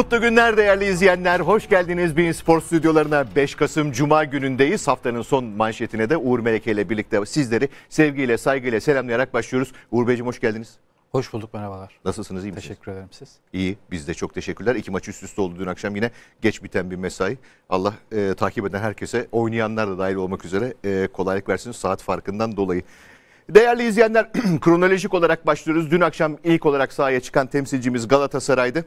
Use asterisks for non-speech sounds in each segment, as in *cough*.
Mutlu günler değerli izleyenler. Hoş geldiniz Bein Spor stüdyolarına. 5 Kasım Cuma günündeyiz. Haftanın son manşetine de Uğur Meleke ile birlikte sizleri sevgiyle, saygıyla selamlayarak başlıyoruz. Uğur Beyciğim hoş geldiniz. Hoş bulduk merhabalar. Nasılsınız iyi misiniz? Teşekkür ederim siz. İyi biz de çok teşekkürler. İki maç üst üste oldu dün akşam yine geç biten bir mesai. Allah e, takip eden herkese oynayanlar da dahil olmak üzere e, kolaylık versin saat farkından dolayı. Değerli izleyenler *clears throat* kronolojik olarak başlıyoruz. Dün akşam ilk olarak sahaya çıkan temsilcimiz Galatasaray'dı.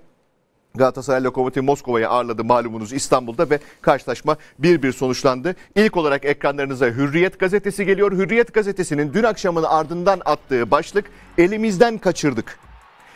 Galatasaray Lokomotiv Moskova'yı ağırladı malumunuz İstanbul'da ve karşılaşma bir bir sonuçlandı. İlk olarak ekranlarınıza Hürriyet Gazetesi geliyor. Hürriyet Gazetesi'nin dün akşamın ardından attığı başlık elimizden kaçırdık.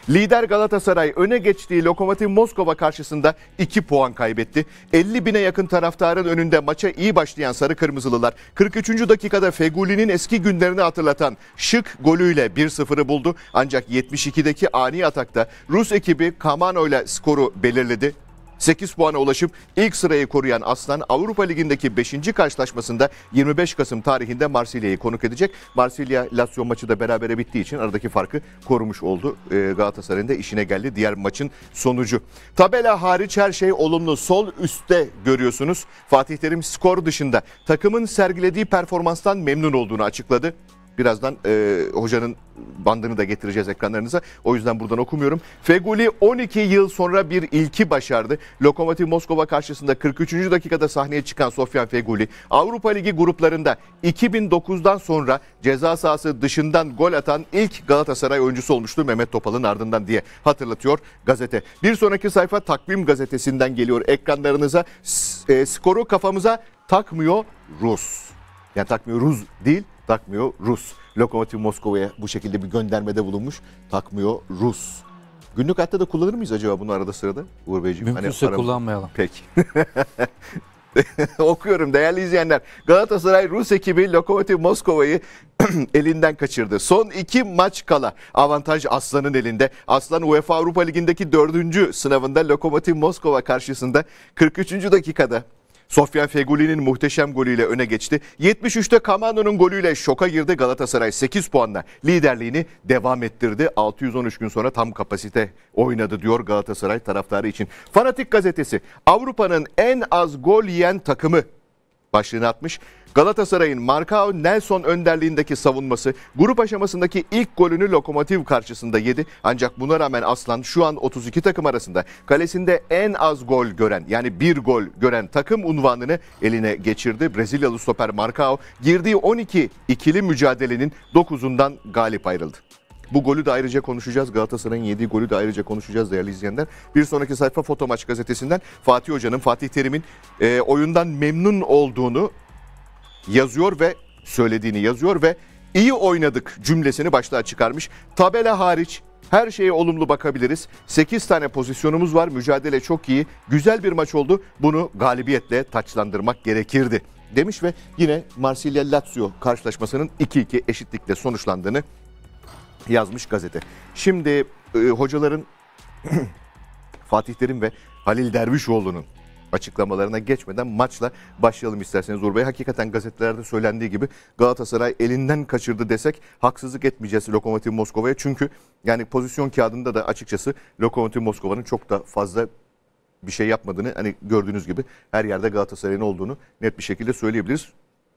Lider Galatasaray öne geçtiği Lokomotiv Moskova karşısında 2 puan kaybetti. 50 bine yakın taraftarın önünde maça iyi başlayan Sarı Kırmızılılar 43. dakikada Feguli'nin eski günlerini hatırlatan şık golüyle 1-0'ı buldu. Ancak 72'deki ani atakta Rus ekibi Kamano ile skoru belirledi. 8 puana ulaşıp ilk sırayı koruyan Aslan Avrupa Ligi'ndeki 5. karşılaşmasında 25 Kasım tarihinde Marsilya'yı konuk edecek. Marsilya Lazio maçı da berabere bittiği için aradaki farkı korumuş oldu. Ee, Galatasaray'ın da işine geldi diğer maçın sonucu. Tabela hariç her şey olumlu. Sol üstte görüyorsunuz. Fatih Terim skor dışında takımın sergilediği performanstan memnun olduğunu açıkladı. Birazdan e, hocanın bandını da getireceğiz ekranlarınıza. O yüzden buradan okumuyorum. Feguli 12 yıl sonra bir ilki başardı. Lokomotiv Moskova karşısında 43. dakikada sahneye çıkan Sofyan Feguli Avrupa Ligi gruplarında 2009'dan sonra ceza sahası dışından gol atan ilk Galatasaray oyuncusu olmuştu Mehmet Topal'ın ardından diye hatırlatıyor gazete. Bir sonraki sayfa Takvim gazetesinden geliyor ekranlarınıza. E, skoru kafamıza takmıyor Rus. Yani takmıyor Rus değil takmıyor Rus. Lokomotiv Moskova'ya bu şekilde bir göndermede bulunmuş takmıyor Rus. Günlük hayatta da kullanır mıyız acaba bunu arada sırada Uğur Beyciğim? Hani Mümkünse hani aram- kullanmayalım. Peki. *laughs* Okuyorum değerli izleyenler. Galatasaray Rus ekibi Lokomotiv Moskova'yı *clears throat* elinden kaçırdı. Son iki maç kala avantaj Aslan'ın elinde. Aslan UEFA Avrupa Ligi'ndeki dördüncü sınavında Lokomotiv Moskova karşısında 43. dakikada Sofyan Feguli'nin muhteşem golüyle öne geçti. 73'te Kamano'nun golüyle şoka girdi. Galatasaray 8 puanla liderliğini devam ettirdi. 613 gün sonra tam kapasite oynadı diyor Galatasaray taraftarı için. Fanatik gazetesi Avrupa'nın en az gol yiyen takımı başlığını atmış. Galatasaray'ın Marcao Nelson önderliğindeki savunması grup aşamasındaki ilk golünü Lokomotiv karşısında yedi. Ancak buna rağmen Aslan şu an 32 takım arasında kalesinde en az gol gören yani bir gol gören takım unvanını eline geçirdi. Brezilyalı stoper Marcao girdiği 12 ikili mücadelenin 9'undan galip ayrıldı. Bu golü de ayrıca konuşacağız. Galatasaray'ın yediği golü de ayrıca konuşacağız değerli izleyenler. Bir sonraki sayfa Fotomaç gazetesinden Fatih Hoca'nın, Fatih Terim'in e, oyundan memnun olduğunu yazıyor ve söylediğini yazıyor ve iyi oynadık cümlesini başlığa çıkarmış. Tabela hariç her şeye olumlu bakabiliriz. 8 tane pozisyonumuz var. Mücadele çok iyi. Güzel bir maç oldu. Bunu galibiyetle taçlandırmak gerekirdi demiş ve yine Marsilya Lazio karşılaşmasının 2-2 eşitlikle sonuçlandığını yazmış gazete. Şimdi e, hocaların *clears throat* Fatih Terim ve Halil Dervişoğlu'nun açıklamalarına geçmeden maçla başlayalım isterseniz Uğur Bey. Hakikaten gazetelerde söylendiği gibi Galatasaray elinden kaçırdı desek haksızlık etmeyeceğiz Lokomotiv Moskova'ya. Çünkü yani pozisyon kağıdında da açıkçası Lokomotiv Moskova'nın çok da fazla bir şey yapmadığını hani gördüğünüz gibi her yerde Galatasaray'ın olduğunu net bir şekilde söyleyebiliriz.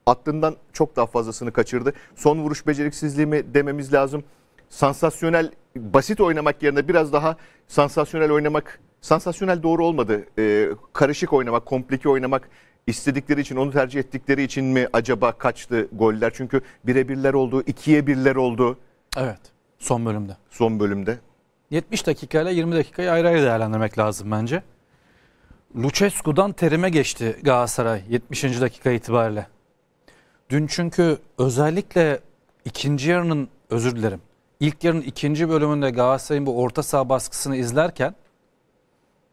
Aklından çok daha fazlasını kaçırdı. Son vuruş beceriksizliği mi dememiz lazım. Sansasyonel basit oynamak yerine biraz daha sansasyonel oynamak sansasyonel doğru olmadı. E, karışık oynamak, komplike oynamak istedikleri için, onu tercih ettikleri için mi acaba kaçtı goller? Çünkü birebirler oldu, ikiye birler oldu. Evet, son bölümde. Son bölümde. 70 dakikayla 20 dakikayı ayrı ayrı değerlendirmek lazım bence. Lucescu'dan terime geçti Galatasaray 70. dakika itibariyle. Dün çünkü özellikle ikinci yarının özür dilerim. İlk yarının ikinci bölümünde Galatasaray'ın bu orta saha baskısını izlerken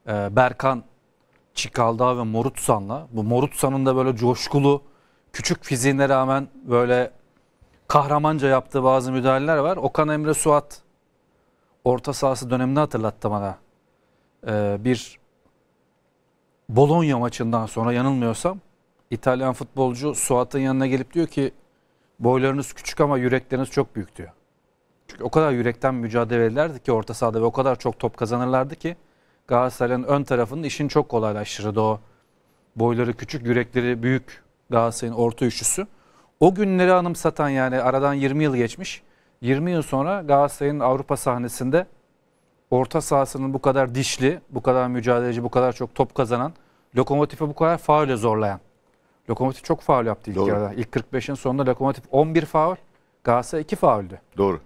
ee, Berkan Çikaldağ ve Morutsan'la. Bu Morutsan'ın da böyle coşkulu küçük fiziğine rağmen böyle kahramanca yaptığı bazı müdahaleler var. Okan Emre Suat orta sahası dönemini hatırlattı bana. Ee, bir Bologna maçından sonra yanılmıyorsam İtalyan futbolcu Suat'ın yanına gelip diyor ki boylarınız küçük ama yürekleriniz çok büyük diyor. Çünkü o kadar yürekten mücadele ederlerdi ki orta sahada ve o kadar çok top kazanırlardı ki Galatasaray'ın ön tarafının işini çok kolaylaştırdı o. Boyları küçük, yürekleri büyük Galatasaray'ın orta üçlüsü. O günleri anımsatan yani aradan 20 yıl geçmiş. 20 yıl sonra Galatasaray'ın Avrupa sahnesinde orta sahasının bu kadar dişli, bu kadar mücadeleci, bu kadar çok top kazanan, lokomotife bu kadar faule zorlayan. Lokomotif çok faul yaptı ilk Doğru. yarıda. İlk 45'in sonunda Lokomotif 11 faul, Galatasaray 2 fauldü. Doğru.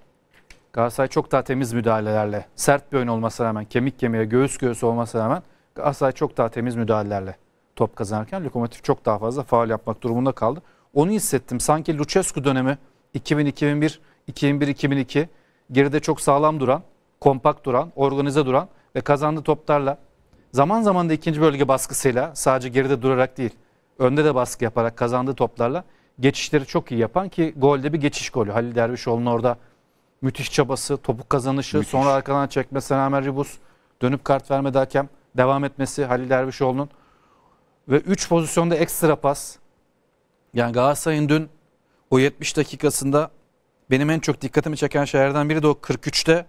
Galatasaray çok daha temiz müdahalelerle, sert bir oyun olmasına rağmen, kemik kemiğe, göğüs göğüsü olmasına rağmen Galatasaray çok daha temiz müdahalelerle top kazanırken Lokomotif çok daha fazla faal yapmak durumunda kaldı. Onu hissettim. Sanki Lucescu dönemi 2000-2001, 2001-2002 geride çok sağlam duran, kompakt duran, organize duran ve kazandığı toplarla zaman zaman da ikinci bölge baskısıyla sadece geride durarak değil, önde de baskı yaparak kazandığı toplarla geçişleri çok iyi yapan ki golde bir geçiş golü. Halil Dervişoğlu'nun orada Müthiş çabası, topuk kazanışı, Müthiş. sonra arkadan çekmesi, rağmen Ribus dönüp kart vermedi hakem. Devam etmesi Halil Dervişoğlu'nun. Ve 3 pozisyonda ekstra pas. Yani Galatasaray'ın dün o 70 dakikasında benim en çok dikkatimi çeken şeylerden biri de o 43'te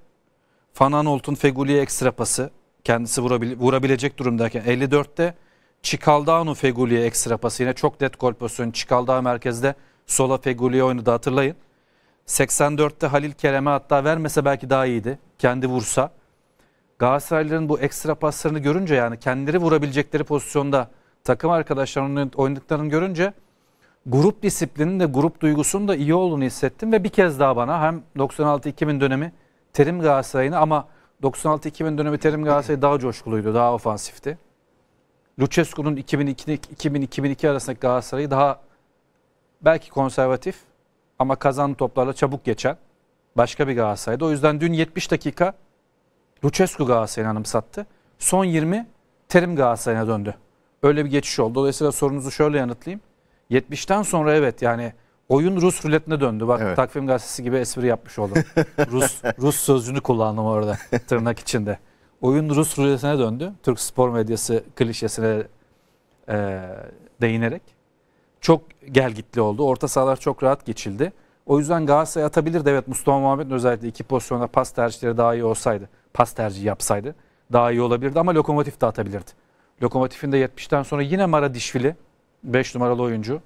Fananolt'un Feguli'ye ekstra pası. Kendisi vurabile vurabilecek durumdayken 54'te Çikaldano Feguli'ye ekstra pası. Yine çok net gol pozisyonu. Çikaldano merkezde sola Feguli'ye oynadı hatırlayın. 84'te Halil Kerem'e hatta vermese belki daha iyiydi. Kendi vursa. Galatasaraylıların bu ekstra paslarını görünce yani kendileri vurabilecekleri pozisyonda takım arkadaşlarının oynadıklarını görünce grup disiplinin de grup duygusunun da iyi olduğunu hissettim ve bir kez daha bana hem 96-2000 dönemi Terim Galatasaray'ını ama 96-2000 dönemi Terim Galatasaray daha coşkuluydu, daha ofansifti. Lucescu'nun 2002-2002 arasındaki Galatasaray'ı daha belki konservatif ama kazan toplarla çabuk geçen başka bir Galatasaray'dı. O yüzden dün 70 dakika Lucescu Galatasaray'ın anımsattı. Son 20 Terim Galatasaray'a döndü. Öyle bir geçiş oldu. Dolayısıyla sorunuzu şöyle yanıtlayayım. 70'ten sonra evet yani oyun Rus ruletine döndü. Bak evet. takvim gazetesi gibi espri yapmış oldum. *laughs* Rus Rus sözcüğünü kullandım orada tırnak içinde. Oyun Rus ruletine döndü. Türk spor medyası klişesine e, değinerek çok gelgitli oldu. Orta sahalar çok rahat geçildi. O yüzden Galatasaray atabilirdi. Evet Mustafa Muhammed'in özellikle iki pozisyonda pas tercihleri daha iyi olsaydı, pas tercihi yapsaydı daha iyi olabilirdi ama Lokomotif de atabilirdi. Lokomotif'in de 70'ten sonra yine Mara Dişvili 5 numaralı oyuncu.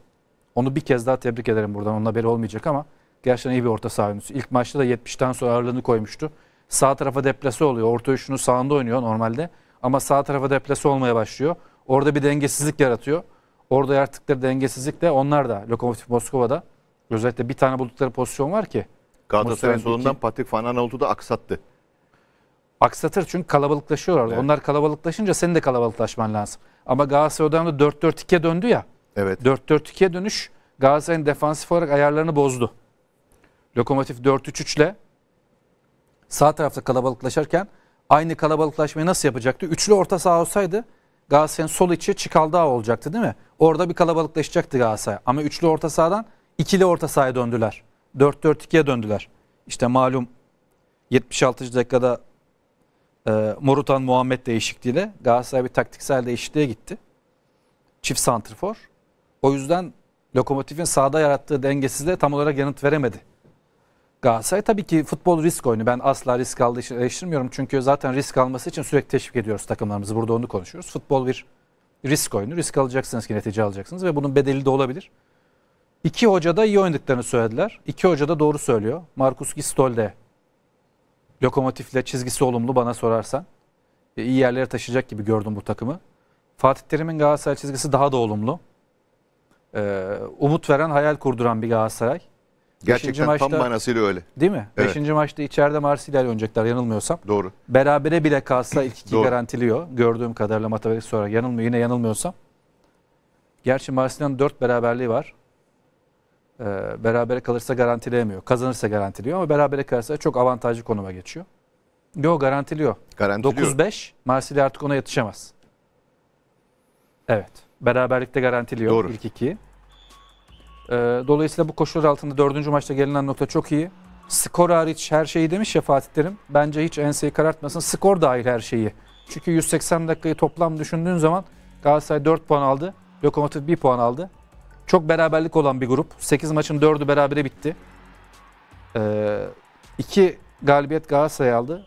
Onu bir kez daha tebrik ederim buradan. Onun haberi olmayacak ama gerçekten iyi bir orta saha oyuncusu. İlk maçta da 70'ten sonra ağırlığını koymuştu. Sağ tarafa deplase oluyor. Orta üçünü sağında oynuyor normalde. Ama sağ tarafa deplase olmaya başlıyor. Orada bir dengesizlik yaratıyor. Orada yarattıkları dengesizlik de onlar da Lokomotiv Moskova'da özellikle bir tane buldukları pozisyon var ki. Galatasaray'ın solundan Patrick Van Aanholt'u da aksattı. Aksatır çünkü kalabalıklaşıyor orada. Evet. Onlar kalabalıklaşınca senin de kalabalıklaşman lazım. Ama Galatasaray'dan da 4-4-2'ye döndü ya. Evet. 4-4-2'ye dönüş Galatasaray'ın defansif olarak ayarlarını bozdu. Lokomotif 4-3-3 ile sağ tarafta kalabalıklaşırken aynı kalabalıklaşmayı nasıl yapacaktı? Üçlü orta saha olsaydı Galatasaray'ın sol içi Çikaldağ olacaktı değil mi? Orada bir kalabalıklaşacaktı Galatasaray. Ama üçlü orta sahadan ikili orta sahaya döndüler. 4-4-2'ye döndüler. İşte malum 76. dakikada e, Morutan Muhammed değişikliğiyle Galatasaray bir taktiksel değişikliğe gitti. Çift santrfor. O yüzden lokomotifin sahada yarattığı dengesizliğe tam olarak yanıt veremedi. Galatasaray tabii ki futbol risk oyunu. Ben asla risk aldığı için eleştirmiyorum. Çünkü zaten risk alması için sürekli teşvik ediyoruz takımlarımızı. Burada onu konuşuyoruz. Futbol bir risk oyunu. Risk alacaksınız ki netice alacaksınız ve bunun bedeli de olabilir. İki hoca da iyi oynadıklarını söylediler. İki hoca da doğru söylüyor. Markus Gistol de lokomotifle çizgisi olumlu bana sorarsan. E, iyi yerlere taşıyacak gibi gördüm bu takımı. Fatih Terim'in Galatasaray çizgisi daha da olumlu. E, umut veren, hayal kurduran bir Galatasaray. Gerçekten Beşinci maçta, tam manasıyla öyle. Değil mi? Evet. Beşinci maçta içeride Marsilya ile oynayacaklar yanılmıyorsam. Doğru. Berabere bile kalsa ilk iki garantiliyor. Gördüğüm kadarıyla Mataveri sonra yanılmıyor. Yine yanılmıyorsam. Gerçi Marsilya'nın dört beraberliği var. Ee, berabere kalırsa garantileyemiyor. Kazanırsa garantiliyor ama berabere kalırsa çok avantajlı konuma geçiyor. Yo garantiliyor. Garantiliyor. 9-5 Marsilya artık ona yetişemez. Evet. Beraberlikte garantiliyor Doğru. ilk ikiyi. Ee, dolayısıyla bu koşullar altında dördüncü maçta gelinen nokta çok iyi. Skor hariç her şeyi demiş ya Bence hiç enseyi karartmasın. Skor dahil her şeyi. Çünkü 180 dakikayı toplam düşündüğün zaman Galatasaray 4 puan aldı. Lokomotiv 1 puan aldı. Çok beraberlik olan bir grup. 8 maçın 4'ü berabere bitti. 2 ee, galibiyet Galatasaray aldı.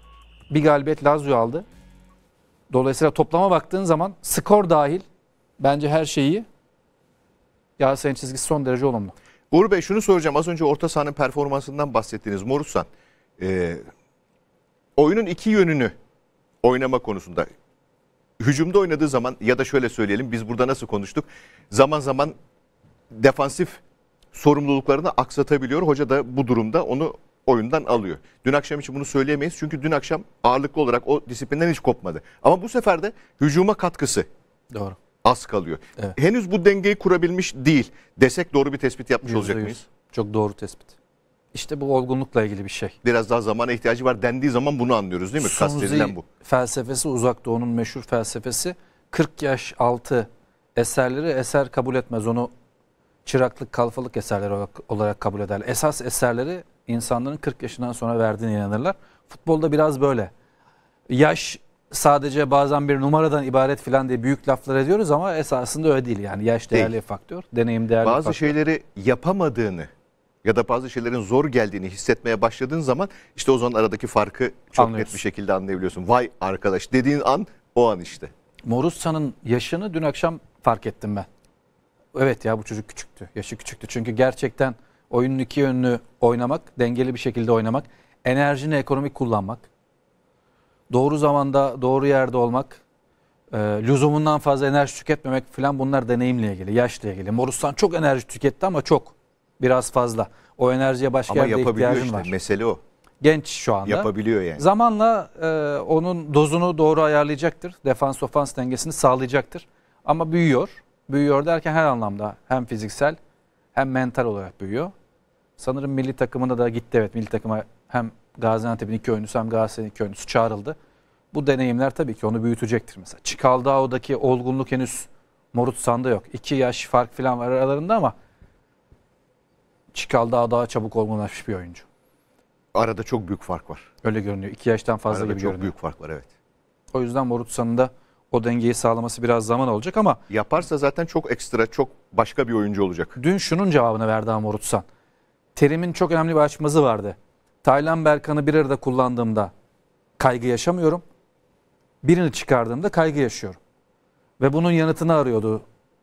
Bir galibiyet Lazio aldı. Dolayısıyla toplama baktığın zaman skor dahil bence her şeyi Galatasaray'ın çizgisi son derece olumlu. Uğur Bey şunu soracağım. Az önce orta sahanın performansından bahsettiniz Morutsan. Ee, oyunun iki yönünü oynama konusunda hücumda oynadığı zaman ya da şöyle söyleyelim biz burada nasıl konuştuk? Zaman zaman defansif sorumluluklarını aksatabiliyor. Hoca da bu durumda onu oyundan alıyor. Dün akşam için bunu söyleyemeyiz çünkü dün akşam ağırlıklı olarak o disiplinden hiç kopmadı. Ama bu sefer de hücuma katkısı. Doğru az kalıyor. Evet. Henüz bu dengeyi kurabilmiş değil desek doğru bir tespit yapmış olacak mıyız? Çok doğru tespit. İşte bu olgunlukla ilgili bir şey. Biraz daha zamana ihtiyacı var dendiği zaman bunu anlıyoruz değil mi? Sunuzi Kastedilen bu. felsefesi uzak doğunun meşhur felsefesi 40 yaş altı eserleri eser kabul etmez. Onu çıraklık, kalfalık eserleri olarak kabul ederler. Esas eserleri insanların 40 yaşından sonra verdiğine inanırlar. Futbolda biraz böyle. Yaş sadece bazen bir numaradan ibaret filan diye büyük laflar ediyoruz ama esasında öyle değil. Yani yaş değerli değil. faktör, deneyim değerli bazı faktör. Bazı şeyleri yapamadığını ya da bazı şeylerin zor geldiğini hissetmeye başladığın zaman işte o zaman aradaki farkı çok Anlıyorsun. net bir şekilde anlayabiliyorsun. Vay arkadaş dediğin an o an işte. Morussa'nın yaşını dün akşam fark ettim ben. Evet ya bu çocuk küçüktü. Yaşı küçüktü. Çünkü gerçekten oyunun iki yönünü oynamak, dengeli bir şekilde oynamak, enerjini ekonomik kullanmak, doğru zamanda doğru yerde olmak, e, lüzumundan fazla enerji tüketmemek falan bunlar deneyimle ilgili, yaşla ilgili. Morusan çok enerji tüketti ama çok. Biraz fazla. O enerjiye başka ama yerde ihtiyacın işte, var. Mesele o. Genç şu anda. Yapabiliyor yani. Zamanla e, onun dozunu doğru ayarlayacaktır. Defans ofans dengesini sağlayacaktır. Ama büyüyor. Büyüyor derken her anlamda hem fiziksel hem mental olarak büyüyor. Sanırım milli takımında da gitti evet. Milli takıma hem Gaziantep'in iki oyuncusu hem Galatasaray'ın iki oyuncusu çağrıldı. Bu deneyimler tabii ki onu büyütecektir mesela. Çikaldao'daki olgunluk henüz Morutsan'da yok. İki yaş fark falan var aralarında ama Çikaldao daha çabuk olgunlaşmış bir oyuncu. Arada çok büyük fark var. Öyle görünüyor. İki yaştan fazla Arada gibi çok görünüyor. büyük fark var evet. O yüzden Morutsan'ın da o dengeyi sağlaması biraz zaman olacak ama... Yaparsa zaten çok ekstra, çok başka bir oyuncu olacak. Dün şunun cevabını verdi Amorutsan. Terim'in çok önemli bir açmazı vardı. Taylan Berkan'ı bir arada kullandığımda kaygı yaşamıyorum. Birini çıkardığımda kaygı yaşıyorum. Ve bunun yanıtını arıyordu.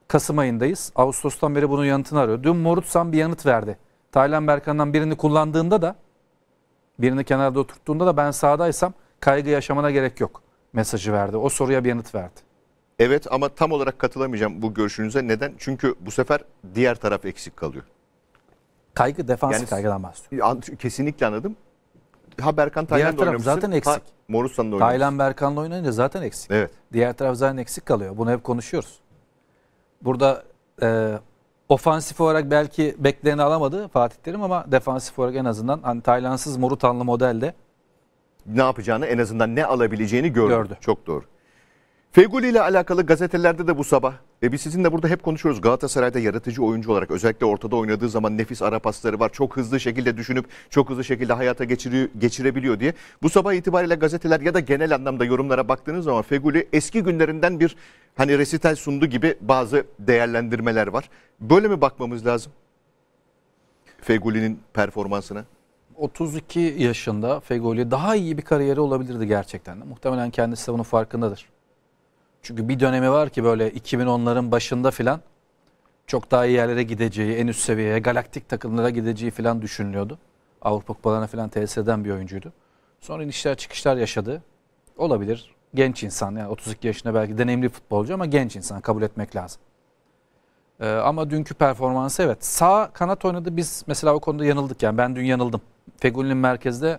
Kasım ayındayız. Ağustos'tan beri bunun yanıtını arıyor. Dün Morutsan bir yanıt verdi. Taylan Berkan'dan birini kullandığında da birini kenarda oturttuğunda da ben sağdaysam kaygı yaşamana gerek yok mesajı verdi. O soruya bir yanıt verdi. Evet ama tam olarak katılamayacağım bu görüşünüze. Neden? Çünkü bu sefer diğer taraf eksik kalıyor. Kaygı defansif yani, kaygıdan bahsediyorum. Kesinlikle anladım. Ha Berkan Taylan'da oynamışsın. zaten eksik. Ha, Morusan'da oynuyor. Taylan Berkan'la oynayınca zaten eksik. Evet. Diğer taraf zaten eksik kalıyor. Bunu hep konuşuyoruz. Burada e, ofansif olarak belki bekleyeni alamadı Fatih Terim ama defansif olarak en azından hani Taylansız Morutanlı modelde ne yapacağını en azından ne alabileceğini gördü. gördü. Çok doğru. Feguli ile alakalı gazetelerde de bu sabah e biz sizinle burada hep konuşuyoruz Galatasaray'da yaratıcı oyuncu olarak özellikle ortada oynadığı zaman nefis ara pasları var. Çok hızlı şekilde düşünüp çok hızlı şekilde hayata geçiriyor, geçirebiliyor diye. Bu sabah itibariyle gazeteler ya da genel anlamda yorumlara baktığınız zaman Feguli eski günlerinden bir hani resital sundu gibi bazı değerlendirmeler var. Böyle mi bakmamız lazım? Feguli'nin performansına? 32 yaşında Fegoli daha iyi bir kariyeri olabilirdi gerçekten. Muhtemelen kendisi de bunun farkındadır. Çünkü bir dönemi var ki böyle 2010'ların başında filan çok daha iyi yerlere gideceği, en üst seviyeye, galaktik takımlara gideceği filan düşünülüyordu. Avrupa kupalarına filan tesis eden bir oyuncuydu. Sonra inişler çıkışlar yaşadı. Olabilir. Genç insan yani 32 yaşında belki deneyimli futbolcu ama genç insan kabul etmek lazım. Ee, ama dünkü performansı evet. Sağ kanat oynadı biz mesela o konuda yanıldık yani ben dün yanıldım. Fegül'ün merkezde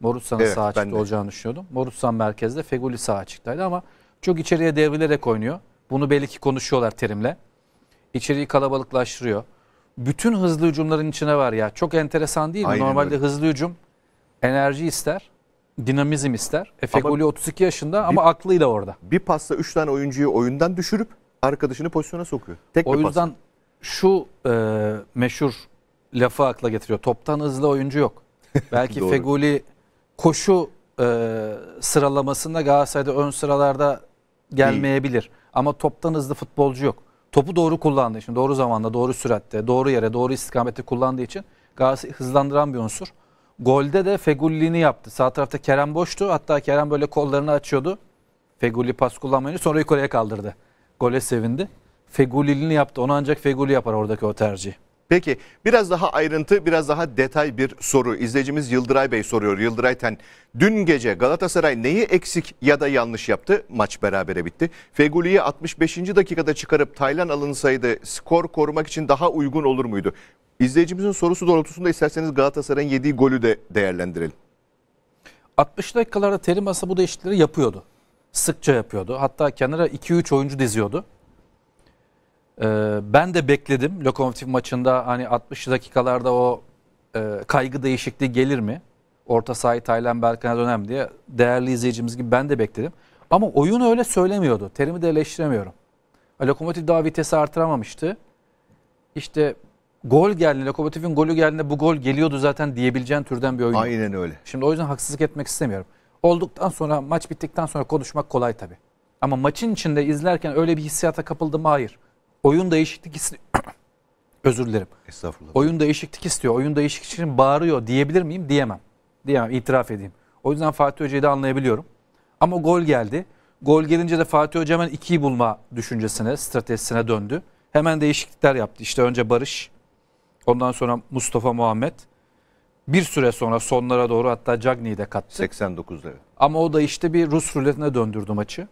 Morutsa'nın evet, sağ açıkta olacağını düşünüyordum. Morutsa merkezde Fegül'ü sağ açıktaydı ama çok içeriye devrilerek oynuyor. Bunu belli ki konuşuyorlar terimle. İçeriği kalabalıklaştırıyor. Bütün hızlı hücumların içine var ya. Çok enteresan değil mi? Aynen Normalde öyle. hızlı hücum enerji ister, dinamizm ister. Efe Goli 32 yaşında ama bir, aklıyla orada. Bir pasta 3 tane oyuncuyu oyundan düşürüp arkadaşını pozisyona sokuyor. Tek o yüzden pas. şu e, meşhur lafı akla getiriyor. Toptan hızlı oyuncu yok. *laughs* Belki Fegoli koşu e, sıralamasında Galatasaray'da ön sıralarda gelmeyebilir. Değil. Ama toptan hızlı futbolcu yok. Topu doğru kullandığı için, doğru zamanda, doğru süratte, doğru yere, doğru istikamette kullandığı için Galatasaray hızlandıran bir unsur. Golde de Fegulli'ni yaptı. Sağ tarafta Kerem boştu. Hatta Kerem böyle kollarını açıyordu. Fegulli pas kullanmayınca sonra yukarıya kaldırdı. Gole sevindi. Fegulli'ni yaptı. Onu ancak Fegulli yapar oradaki o tercih. Peki biraz daha ayrıntı, biraz daha detay bir soru. İzleyicimiz Yıldıray Bey soruyor. Yıldıray Ten, dün gece Galatasaray neyi eksik ya da yanlış yaptı? Maç berabere bitti. Feguli'yi 65. dakikada çıkarıp Taylan alınsaydı skor korumak için daha uygun olur muydu? İzleyicimizin sorusu doğrultusunda isterseniz Galatasaray'ın yediği golü de değerlendirelim. 60 dakikalarda Terim aslında bu değişiklikleri yapıyordu. Sıkça yapıyordu. Hatta kenara 2-3 oyuncu diziyordu. Ee, ben de bekledim Lokomotiv maçında hani 60 dakikalarda o e, kaygı değişikliği gelir mi? Orta sahayı Taylan Berkan'a dönem diye değerli izleyicimiz gibi ben de bekledim. Ama oyun öyle söylemiyordu. Terimi de eleştiremiyorum. Lokomotiv daha vitesi artıramamıştı. İşte gol geldi, Lokomotiv'in golü geldiğinde bu gol geliyordu zaten diyebileceğin türden bir oyun. Aynen öyle. Şimdi o yüzden haksızlık etmek istemiyorum. Olduktan sonra, maç bittikten sonra konuşmak kolay tabii. Ama maçın içinde izlerken öyle bir hissiyata kapıldım mı? Hayır oyun değişiklik istiyor. *clears throat* Özür dilerim. Estağfurullah. Oyun değişiklik istiyor. Oyun değişiklik için bağırıyor diyebilir miyim? Diyemem. Diyemem. İtiraf edeyim. O yüzden Fatih Hoca'yı da anlayabiliyorum. Ama gol geldi. Gol gelince de Fatih Hoca hemen ikiyi bulma düşüncesine, stratejisine döndü. Hemen değişiklikler yaptı. İşte önce Barış, ondan sonra Mustafa Muhammed. Bir süre sonra sonlara doğru hatta Cagney'i de kattı. 89'da. Ama o da işte bir Rus ruletine döndürdü maçı.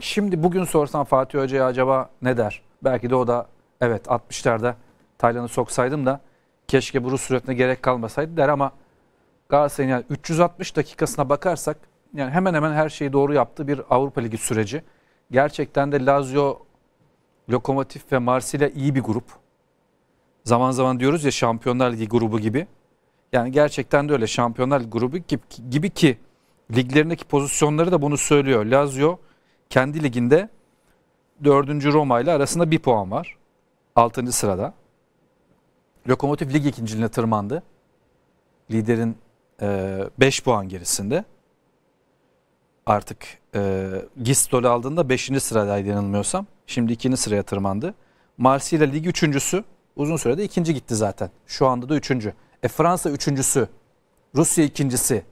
Şimdi bugün sorsan Fatih Hoca'ya acaba ne der? Belki de o da evet 60'larda Taylan'ı soksaydım da keşke bu Rus suretine gerek kalmasaydı der ama Galatasaray'ın yani 360 dakikasına bakarsak yani hemen hemen her şeyi doğru yaptığı bir Avrupa Ligi süreci. Gerçekten de Lazio, Lokomotif ve Marsilya iyi bir grup. Zaman zaman diyoruz ya Şampiyonlar Ligi grubu gibi. Yani gerçekten de öyle Şampiyonlar Ligi grubu gibi, gibi ki liglerindeki pozisyonları da bunu söylüyor. Lazio kendi liginde 4. Roma ile arasında bir puan var. 6. sırada. Lokomotif lig ikinciliğine tırmandı. Liderin 5 e, puan gerisinde. Artık e, Gistol aldığında 5. sıradaydı yanılmıyorsam. Şimdi 2. sıraya tırmandı. Marsilya lig üçüncüsü. Uzun sürede ikinci gitti zaten. Şu anda da üçüncü. E Fransa üçüncüsü. Rusya ikincisi.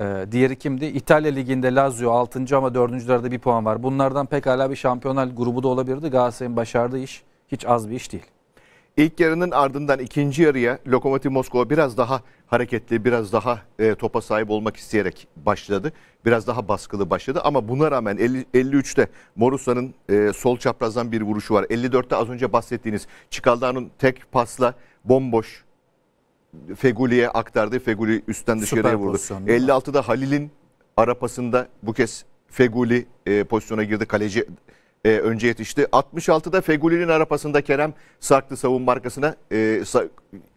Ee, diğeri kimdi? İtalya Ligi'nde Lazio 6. ama 4.lerde bir puan var. Bunlardan pekala bir şampiyonel grubu da olabilirdi. Galatasaray'ın başardığı iş hiç az bir iş değil. İlk yarının ardından ikinci yarıya Lokomotiv Moskova biraz daha hareketli, biraz daha e, topa sahip olmak isteyerek başladı. Biraz daha baskılı başladı ama buna rağmen 50, 53'te Morusa'nın e, sol çaprazdan bir vuruşu var. 54'te az önce bahsettiğiniz Çikaldanın tek pasla bomboş Feguli'ye aktardı. Feguli üstten dışarıya vurdu. 56'da Halil'in arapasında bu kez Feguli e, pozisyona girdi. Kaleci e, önce yetişti. 66'da Feguli'nin arapasında Kerem sarktı savunma arkasına. E, sa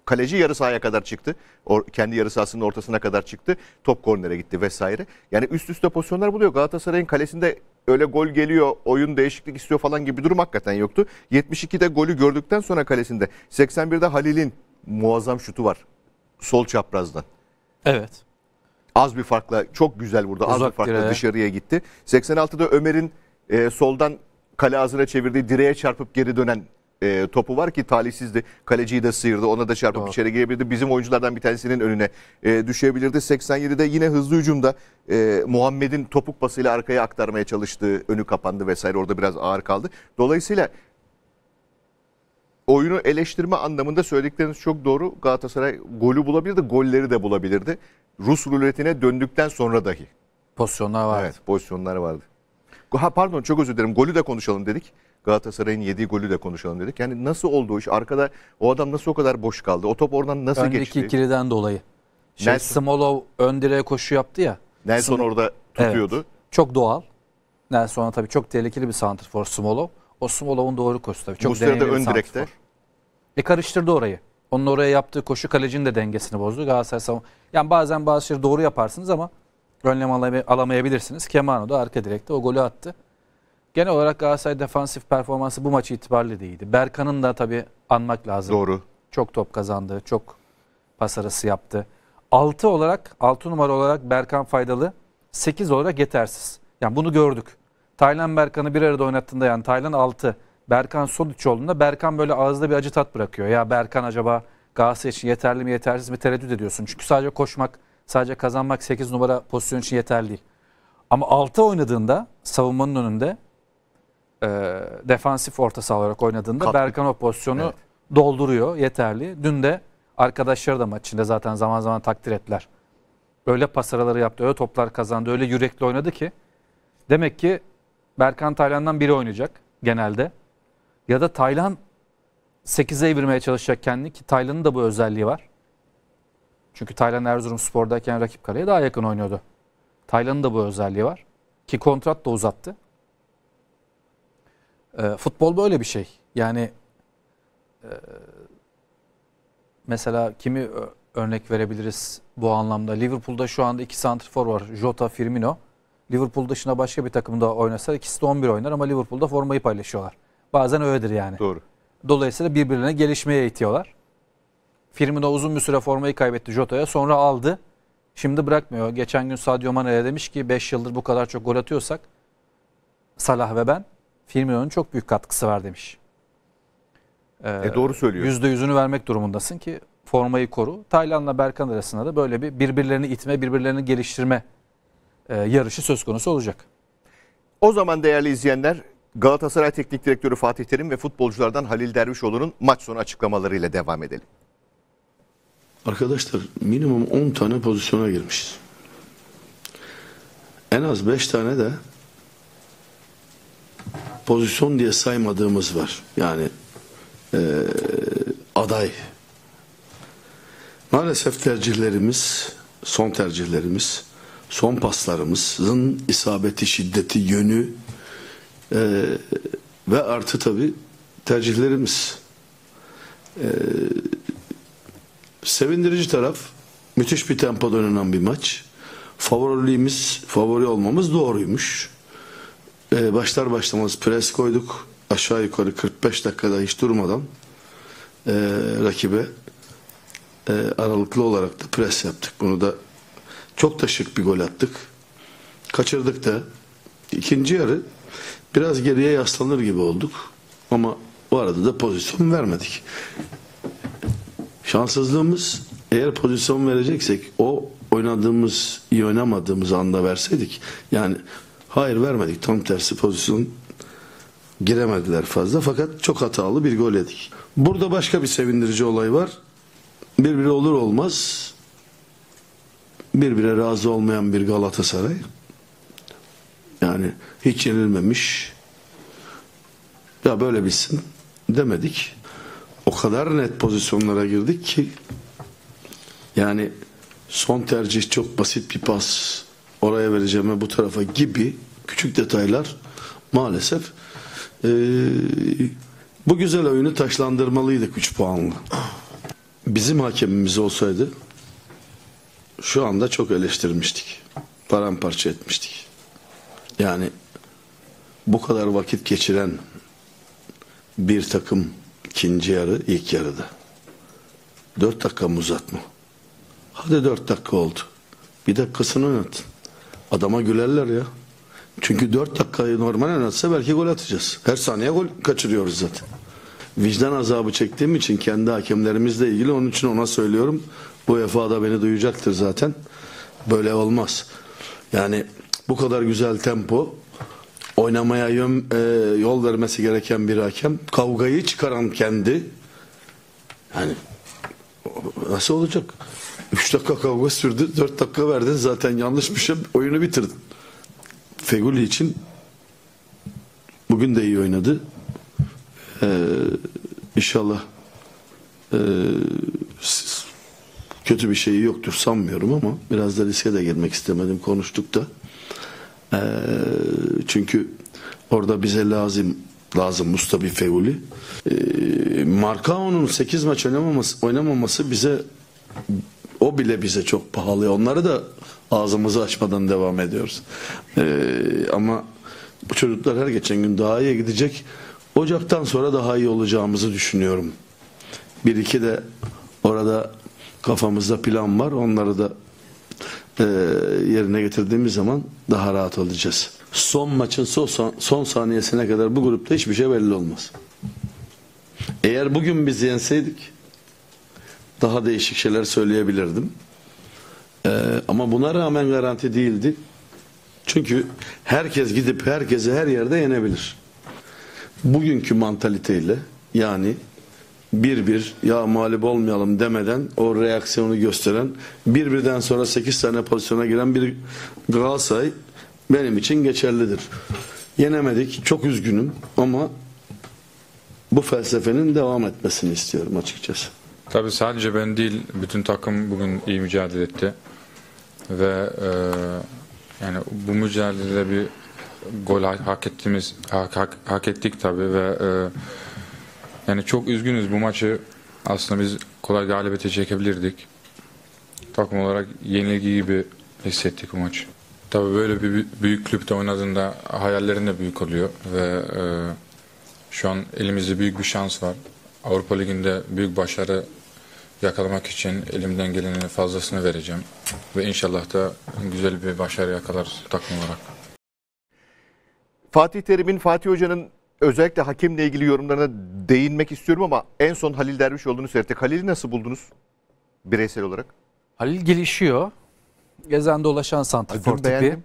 kaleci yarı sahaya kadar çıktı. O, kendi yarı sahasının ortasına kadar çıktı. Top kornere gitti vesaire. Yani üst üste pozisyonlar buluyor. Galatasaray'ın kalesinde öyle gol geliyor, oyun değişiklik istiyor falan gibi bir durum hakikaten yoktu. 72'de golü gördükten sonra kalesinde. 81'de Halil'in muazzam şutu var. Sol çaprazdan. Evet. Az bir farkla çok güzel burada. Az bir farkla direğe. dışarıya gitti. 86'da Ömer'in e, soldan kale ağzına çevirdiği direğe çarpıp geri dönen e, topu var ki talihsizdi. Kaleciyi de sıyırdı. Ona da çarpıp Doğru. içeri girebilirdi. Bizim oyunculardan bir tanesinin önüne e, düşebilirdi. 87'de yine hızlı hücumda e, Muhammed'in topuk pasıyla arkaya aktarmaya çalıştığı önü kapandı vesaire. Orada biraz ağır kaldı. Dolayısıyla oyunu eleştirme anlamında söyledikleriniz çok doğru. Galatasaray golü bulabilirdi, golleri de bulabilirdi. Rus ruletine döndükten sonra dahi. Pozisyonlar vardı. Evet, pozisyonlar vardı. Ha pardon çok özür dilerim. Golü de konuşalım dedik. Galatasaray'ın yediği golü de konuşalım dedik. Yani nasıl oldu o iş? Arkada o adam nasıl o kadar boş kaldı? O top oradan nasıl Öndeki geçti? Öndeki ikiliden dolayı. Şey, Nelson, Smolov ön direğe koşu yaptı ya. Nelson Sm orada tutuyordu. Evet, çok doğal. Nelson'a tabii çok tehlikeli bir santrfor Smolov. O Smolov'un doğru koşusu tabii. Çok Muslera da ön direkte. E karıştırdı orayı. Onun oraya yaptığı koşu kalecinin de dengesini bozdu. Galatasaray savun. Yani bazen bazı şeyleri doğru yaparsınız ama önlem alamayabilirsiniz. Kemano da arka direkte o golü attı. Genel olarak Galatasaray defansif performansı bu maçı itibariyle de iyiydi. Berkan'ın da tabii anmak lazım. Doğru. Çok top kazandı, çok pas arası yaptı. 6 olarak, 6 numara olarak Berkan faydalı, 8 olarak yetersiz. Yani bunu gördük. Taylan Berkan'ı bir arada oynattığında yani Taylan 6, Berkan Sodiçoğlu'nda Berkan böyle ağızda bir acı tat bırakıyor. Ya Berkan acaba Galatasaray için yeterli mi yetersiz mi tereddüt ediyorsun. Çünkü sadece koşmak, sadece kazanmak 8 numara pozisyon için yeterli değil. Ama 6 oynadığında savunmanın önünde e, defansif orta saha olarak oynadığında Kat. Berkan o pozisyonu evet. dolduruyor yeterli. Dün de arkadaşları da maç içinde zaten zaman zaman takdir ettiler. Öyle pasaraları yaptı, öyle toplar kazandı, öyle yürekli oynadı ki. Demek ki Berkan Taylan'dan biri oynayacak genelde. Ya da Taylan 8'e evirmeye çalışacak kendini ki Taylan'ın da bu özelliği var. Çünkü Taylan Erzurum Spor'dayken rakip kaleye daha yakın oynuyordu. Taylan'ın da bu özelliği var. Ki kontrat da uzattı. E, futbol böyle bir şey. Yani e, mesela kimi örnek verebiliriz bu anlamda? Liverpool'da şu anda iki santrfor var. Jota, Firmino. Liverpool dışında başka bir takımda oynasa ikisi de 11 oynar ama Liverpool'da formayı paylaşıyorlar. Bazen öyledir yani. Doğru. Dolayısıyla birbirlerine gelişmeye itiyorlar. Firmino uzun bir süre formayı kaybetti Jota'ya. Sonra aldı. Şimdi bırakmıyor. Geçen gün Sadio Mane'ye demiş ki 5 yıldır bu kadar çok gol atıyorsak Salah ve ben Firmino'nun çok büyük katkısı var demiş. Ee, e doğru ee, söylüyor. %100'ünü vermek durumundasın ki formayı koru. Taylan'la Berkan arasında da böyle bir birbirlerini itme, birbirlerini geliştirme e, yarışı söz konusu olacak. O zaman değerli izleyenler Galatasaray Teknik Direktörü Fatih Terim ve futbolculardan Halil Dervişoğlu'nun maç sonu açıklamalarıyla devam edelim. Arkadaşlar minimum 10 tane pozisyona girmişiz. En az 5 tane de pozisyon diye saymadığımız var. Yani e, aday. Maalesef tercihlerimiz, son tercihlerimiz, son paslarımızın isabeti, şiddeti, yönü ee, ve artı tabi tercihlerimiz. Ee, sevindirici taraf müthiş bir tempo dönenen bir maç. Favoriliğimiz, favori olmamız doğruymuş. Ee, başlar başlamaz pres koyduk. Aşağı yukarı 45 dakikada hiç durmadan e, rakibe e, aralıklı olarak da pres yaptık. Bunu da çok da şık bir gol attık. Kaçırdık da. ikinci yarı biraz geriye yaslanır gibi olduk. Ama o arada da pozisyon vermedik. Şanssızlığımız eğer pozisyon vereceksek o oynadığımız, iyi oynamadığımız anda verseydik. Yani hayır vermedik tam tersi pozisyon giremediler fazla fakat çok hatalı bir gol yedik. Burada başka bir sevindirici olay var. Birbiri olur olmaz birbirine razı olmayan bir Galatasaray yani hiç yenilmemiş. Ya böyle bilsin demedik. O kadar net pozisyonlara girdik ki yani son tercih çok basit bir pas oraya vereceğime bu tarafa gibi küçük detaylar maalesef e, bu güzel oyunu taşlandırmalıydık 3 puanla. Bizim hakemimiz olsaydı şu anda çok eleştirmiştik. Paramparça etmiştik. Yani bu kadar vakit geçiren bir takım ikinci yarı ilk yarıda. Dört dakika mı uzatma? Hadi dört dakika oldu. Bir dakikasını oynatın. Adama gülerler ya. Çünkü dört dakikayı normal oynatsa belki gol atacağız. Her saniye gol kaçırıyoruz zaten. Vicdan azabı çektiğim için kendi hakemlerimizle ilgili onun için ona söylüyorum. Bu da beni duyacaktır zaten. Böyle olmaz. Yani bu kadar güzel tempo oynamaya yön, e, yol vermesi gereken bir hakem kavgayı çıkaran kendi yani nasıl olacak? 3 dakika kavga sürdü 4 dakika verdin zaten yanlış bir şey oyunu bitirdin. Feguli için bugün de iyi oynadı. Ee, inşallah e, kötü bir şeyi yoktur sanmıyorum ama biraz da riske de girmek istemedim konuştuk da. E, çünkü orada bize lazım lazım Mustafa Fevuli. E, ee, Markao'nun 8 maç oynamaması, oynamaması bize o bile bize çok pahalı. Onları da ağzımızı açmadan devam ediyoruz. E, ama bu çocuklar her geçen gün daha iyi gidecek. Ocaktan sonra daha iyi olacağımızı düşünüyorum. Bir iki de orada kafamızda plan var. Onları da e, yerine getirdiğimiz zaman daha rahat olacağız. Son maçın son, son saniyesine kadar bu grupta hiçbir şey belli olmaz. Eğer bugün biz yenseydik daha değişik şeyler söyleyebilirdim. E, ama buna rağmen garanti değildi. Çünkü herkes gidip herkese her yerde yenebilir. Bugünkü mantaliteyle yani bir bir ya mağlup olmayalım demeden o reaksiyonu gösteren bir birden sonra sekiz tane pozisyona giren bir Galatasaray benim için geçerlidir. Yenemedik. Çok üzgünüm ama bu felsefenin devam etmesini istiyorum açıkçası. Tabii sadece ben değil bütün takım bugün iyi mücadele etti. Ve e, yani bu mücadelede bir gol hak ettiğimiz hak, hak, hak ettik tabii ve e, yani çok üzgünüz bu maçı aslında biz kolay galibiyete çekebilirdik. Takım olarak yenilgi gibi hissettik bu maçı. Tabii böyle bir büyük kulüpte oynadığında hayallerin de büyük oluyor ve e, şu an elimizde büyük bir şans var. Avrupa Ligi'nde büyük başarı yakalamak için elimden gelenin fazlasını vereceğim. Ve inşallah da güzel bir başarı yakalar takım olarak. Fatih Terim'in, Fatih Hoca'nın özellikle hakemle ilgili yorumlarına değinmek istiyorum ama en son Halil Dervişoğlu'nu seyrettik. Halil'i nasıl buldunuz bireysel olarak? Halil gelişiyor. Gezen dolaşan santrafor tipi. Beğendim.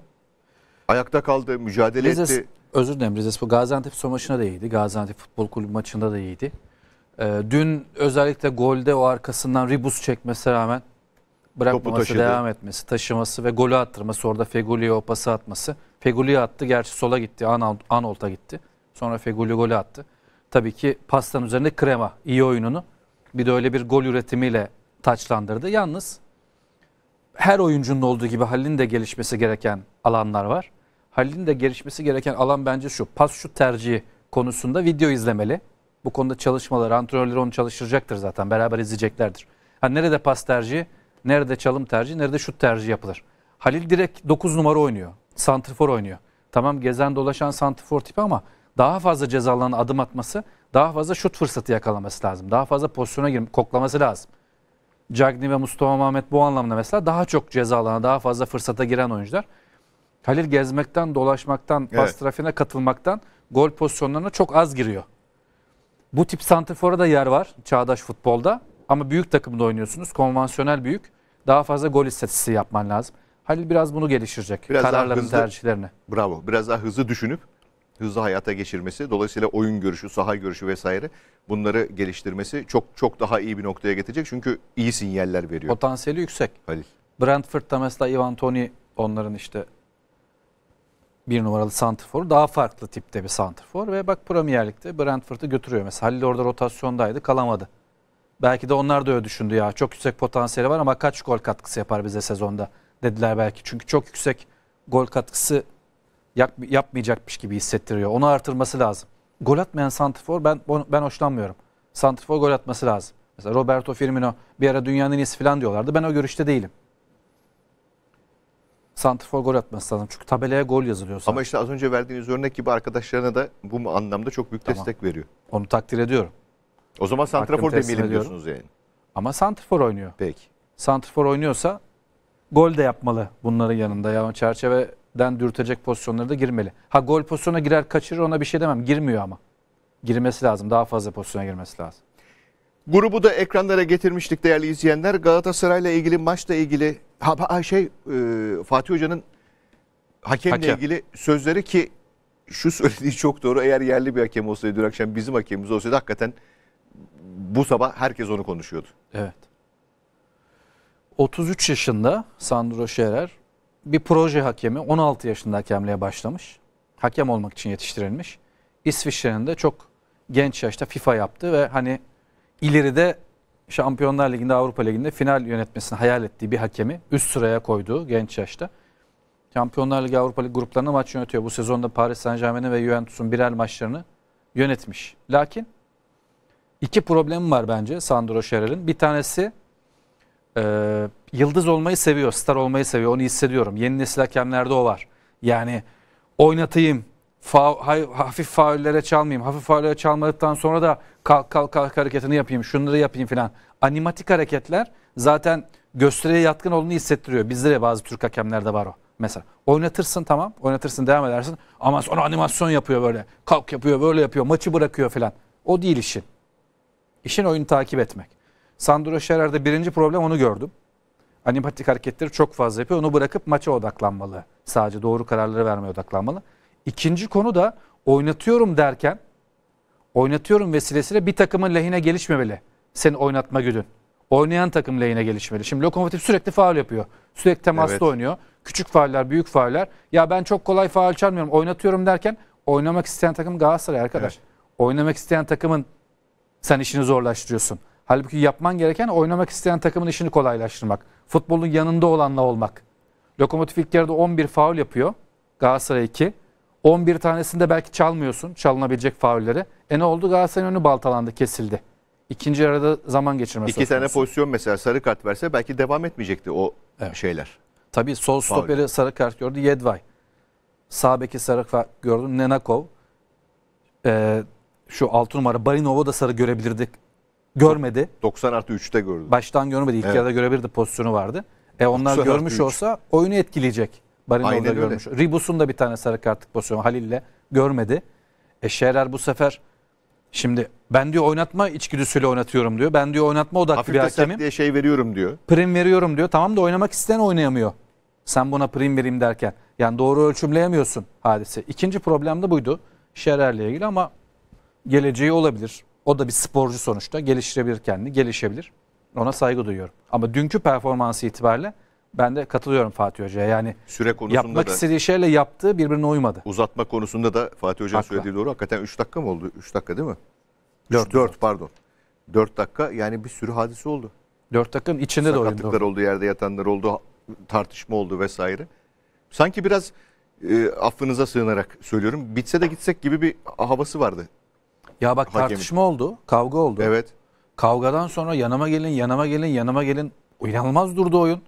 Ayakta kaldı, mücadele Rize, etti. Özür dilerim Rize Bu Gaziantep son maçına da iyiydi. Gaziantep Futbol Kulübü maçında da iyiydi. Ee, dün özellikle golde o arkasından ribus çekmesine rağmen bırakmaması, devam etmesi, taşıması ve golü attırması. Orada Fegoli'ye o pası atması. Fegoli'ye attı. Gerçi sola gitti. Anolt'a gitti. Sonra Feguli golü attı. Tabii ki pastanın üzerinde krema iyi oyununu bir de öyle bir gol üretimiyle taçlandırdı. Yalnız her oyuncunun olduğu gibi Halil'in de gelişmesi gereken alanlar var. Halil'in de gelişmesi gereken alan bence şu. Pas şut tercihi konusunda video izlemeli. Bu konuda çalışmalar, antrenörler onu çalıştıracaktır zaten. Beraber izleyeceklerdir. Yani nerede pas tercihi, nerede çalım tercihi, nerede şut tercihi yapılır. Halil direkt 9 numara oynuyor. Santrfor oynuyor. Tamam gezen dolaşan santrfor tipi ama daha fazla cezalan adım atması, daha fazla şut fırsatı yakalaması lazım. Daha fazla pozisyona girip koklaması lazım. Cagney ve Mustafa Mehmet bu anlamda mesela daha çok ceza daha fazla fırsata giren oyuncular. Halil gezmekten, dolaşmaktan, evet. trafiğine katılmaktan gol pozisyonlarına çok az giriyor. Bu tip santrifora da yer var çağdaş futbolda. Ama büyük takımda oynuyorsunuz. Konvansiyonel büyük. Daha fazla gol istatistiği yapman lazım. Halil biraz bunu geliştirecek. Biraz kararlarını, tercihlerini. Bravo. Biraz daha hızlı düşünüp hızlı hayata geçirmesi, dolayısıyla oyun görüşü, saha görüşü vesaire bunları geliştirmesi çok çok daha iyi bir noktaya getirecek. Çünkü iyi sinyaller veriyor. Potansiyeli yüksek. Halil. Brentford'da mesela Ivan Toni onların işte bir numaralı santrforu daha farklı tipte bir santrfor ve bak Premier Lig'de Brentford'u götürüyor mesela. Halil orada rotasyondaydı kalamadı. Belki de onlar da öyle düşündü ya çok yüksek potansiyeli var ama kaç gol katkısı yapar bize sezonda dediler belki. Çünkü çok yüksek gol katkısı yap, yapmayacakmış gibi hissettiriyor. Onu artırması lazım. Gol atmayan santifor ben ben hoşlanmıyorum. Santifor gol atması lazım. Mesela Roberto Firmino bir ara dünyanın iyisi falan diyorlardı. Ben o görüşte değilim. Santifor gol atması lazım. Çünkü tabelaya gol yazılıyor. Santifor. Ama işte az önce verdiğiniz örnek gibi arkadaşlarına da bu anlamda çok büyük tamam. destek veriyor. Onu takdir ediyorum. O zaman santrafor demeyelim diyorsunuz yani. Ama santrafor oynuyor. Peki. Santrafor oynuyorsa gol de yapmalı bunların yanında. Yani çerçeve den dürtecek pozisyonlara da girmeli. Ha gol pozisyona girer kaçırır ona bir şey demem. Girmiyor ama. Girmesi lazım. Daha fazla pozisyona girmesi lazım. Grubu da ekranlara getirmiştik değerli izleyenler. Galatasaray'la ilgili maçla ilgili ha, şey e, Fatih Hoca'nın hakemle hakem. ilgili sözleri ki şu söylediği çok doğru. Eğer yerli bir hakem olsaydı dün akşam bizim hakemimiz olsaydı hakikaten bu sabah herkes onu konuşuyordu. Evet. 33 yaşında Sandro Scherer bir proje hakemi 16 yaşında hakemliğe başlamış. Hakem olmak için yetiştirilmiş. İsviçre'nin de çok genç yaşta FIFA yaptı ve hani ileride Şampiyonlar Ligi'nde Avrupa Ligi'nde final yönetmesini hayal ettiği bir hakemi üst sıraya koyduğu genç yaşta. Şampiyonlar Ligi Avrupa Ligi gruplarına maç yönetiyor. Bu sezonda Paris Saint Germain'in ve Juventus'un birer maçlarını yönetmiş. Lakin iki problemi var bence Sandro Şerel'in. Bir tanesi e, yıldız olmayı seviyor, star olmayı seviyor. Onu hissediyorum. Yeni nesil hakemlerde o var. Yani oynatayım, faul, hay, hafif faullere çalmayayım. Hafif faullere çalmadıktan sonra da kalk kalk kalk hareketini yapayım, şunları yapayım filan. Animatik hareketler zaten gösteriye yatkın olduğunu hissettiriyor. Bizde de bazı Türk hakemlerde var o. Mesela oynatırsın tamam, oynatırsın devam edersin ama sonra animasyon yapıyor böyle. Kalk yapıyor, böyle yapıyor, maçı bırakıyor filan. O değil işin. İşin oyunu takip etmek. Sandro Şerer'de birinci problem onu gördüm. Animatik hareketleri çok fazla yapıyor. Onu bırakıp maça odaklanmalı. Sadece doğru kararları vermeye odaklanmalı. İkinci konu da oynatıyorum derken oynatıyorum vesilesiyle bir takımın lehine gelişmemeli. seni oynatma güdün. Oynayan takım lehine gelişmeli. Şimdi lokomotif sürekli faal yapıyor. Sürekli temaslı evet. oynuyor. Küçük faaller, büyük faaller. Ya ben çok kolay faal çalmıyorum. Oynatıyorum derken oynamak isteyen takım Galatasaray arkadaş. Evet. Oynamak isteyen takımın sen işini zorlaştırıyorsun. Halbuki yapman gereken oynamak isteyen takımın işini kolaylaştırmak. Futbolun yanında olanla olmak. Lokomotif ilk yarıda 11 faul yapıyor. Galatasaray 2. 11 tanesinde belki çalmıyorsun çalınabilecek faulleri. E ne oldu? Galatasaray'ın önü baltalandı, kesildi. İkinci arada zaman geçirmesi. İki tane pozisyon mesela sarı kart verse belki devam etmeyecekti o evet. şeyler. Tabii sol stoperi sarı kart gördü Yedvay. Sağ beki sarı kart gördü Nenakov. Ee, şu 6 numara Barinov'u da sarı görebilirdik görmedi. 90 artı 3'te gördü. Baştan görmedi. İlk evet. yarıda görebilirdi pozisyonu vardı. E onlar görmüş olsa oyunu etkileyecek. Barino görmüş. Ribus'un da bir tane sarı kartlık pozisyonu Halil'le görmedi. E Şehrer bu sefer şimdi ben diyor oynatma içgüdüsüyle oynatıyorum diyor. Ben diyor oynatma odaklı Hafif bir hakemim. diye şey veriyorum diyor. Prim veriyorum diyor. Tamam da oynamak isteyen oynayamıyor. Sen buna prim vereyim derken. Yani doğru ölçümleyemiyorsun hadise. İkinci problem de buydu. Şerer'le ilgili ama geleceği olabilir. O da bir sporcu sonuçta. Geliştirebilir kendini, gelişebilir. Ona saygı duyuyorum. Ama dünkü performansı itibariyle ben de katılıyorum Fatih Hoca'ya. Yani süre konusunda yapmak da, istediği şeyle yaptığı birbirine uymadı. Uzatma konusunda da Fatih Hoca'nın söylediği doğru. Hakikaten 3 dakika mı oldu? 3 dakika değil mi? 4, 4 pardon. 4 dakika yani bir sürü hadise oldu. 4 dakikanın içinde de oyunda oldu. Sakatlıklar oldu, yerde yatanlar oldu, tartışma oldu vesaire. Sanki biraz e, affınıza sığınarak söylüyorum. Bitse de gitsek gibi bir havası vardı ya bak hakemin. tartışma oldu, kavga oldu. Evet. Kavgadan sonra yanıma gelin, yanıma gelin, yanıma gelin. İnanılmaz durdu oyun.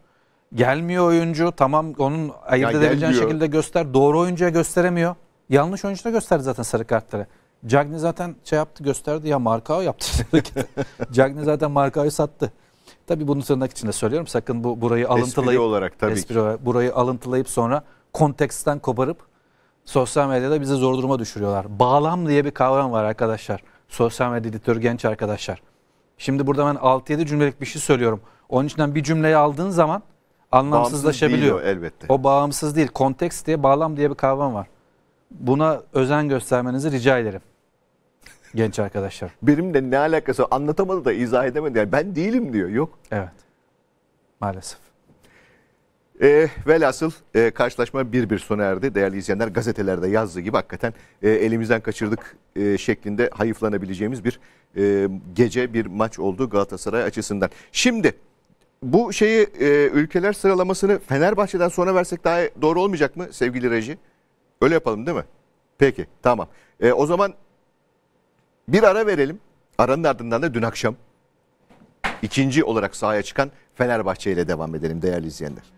Gelmiyor oyuncu. Tamam onun ayırt edebileceğin şekilde göster. Doğru oyuncuya gösteremiyor. Yanlış oyuncu da gösterdi zaten sarı kartları. Cagney zaten şey yaptı gösterdi ya Markao yaptı. *laughs* Cagney zaten Markao'yu sattı. Tabi bunu tırnak içinde söylüyorum. Sakın bu burayı alıntılayıp espri olarak tabii espri ki. Olarak, burayı alıntılayıp sonra konteksten koparıp sosyal medyada bizi zor duruma düşürüyorlar. Bağlam diye bir kavram var arkadaşlar. Sosyal medya editörü genç arkadaşlar. Şimdi burada ben 6-7 cümlelik bir şey söylüyorum. Onun içinden bir cümleyi aldığın zaman anlamsızlaşabiliyor. Bağımsız değil o, elbette. O bağımsız değil. Konteks diye bağlam diye bir kavram var. Buna özen göstermenizi rica ederim. Genç arkadaşlar. *laughs* Benimle ne alakası anlatamadı da izah edemedi. Yani ben değilim diyor. Yok. Evet. Maalesef. E, velhasıl e, karşılaşma bir bir sona erdi. Değerli izleyenler gazetelerde yazdığı gibi hakikaten e, elimizden kaçırdık e, şeklinde hayıflanabileceğimiz bir e, gece bir maç oldu Galatasaray açısından. Şimdi bu şeyi e, ülkeler sıralamasını Fenerbahçe'den sonra versek daha doğru olmayacak mı sevgili reji? Öyle yapalım değil mi? Peki tamam. E, o zaman bir ara verelim. Aranın ardından da dün akşam ikinci olarak sahaya çıkan Fenerbahçe ile devam edelim değerli izleyenler.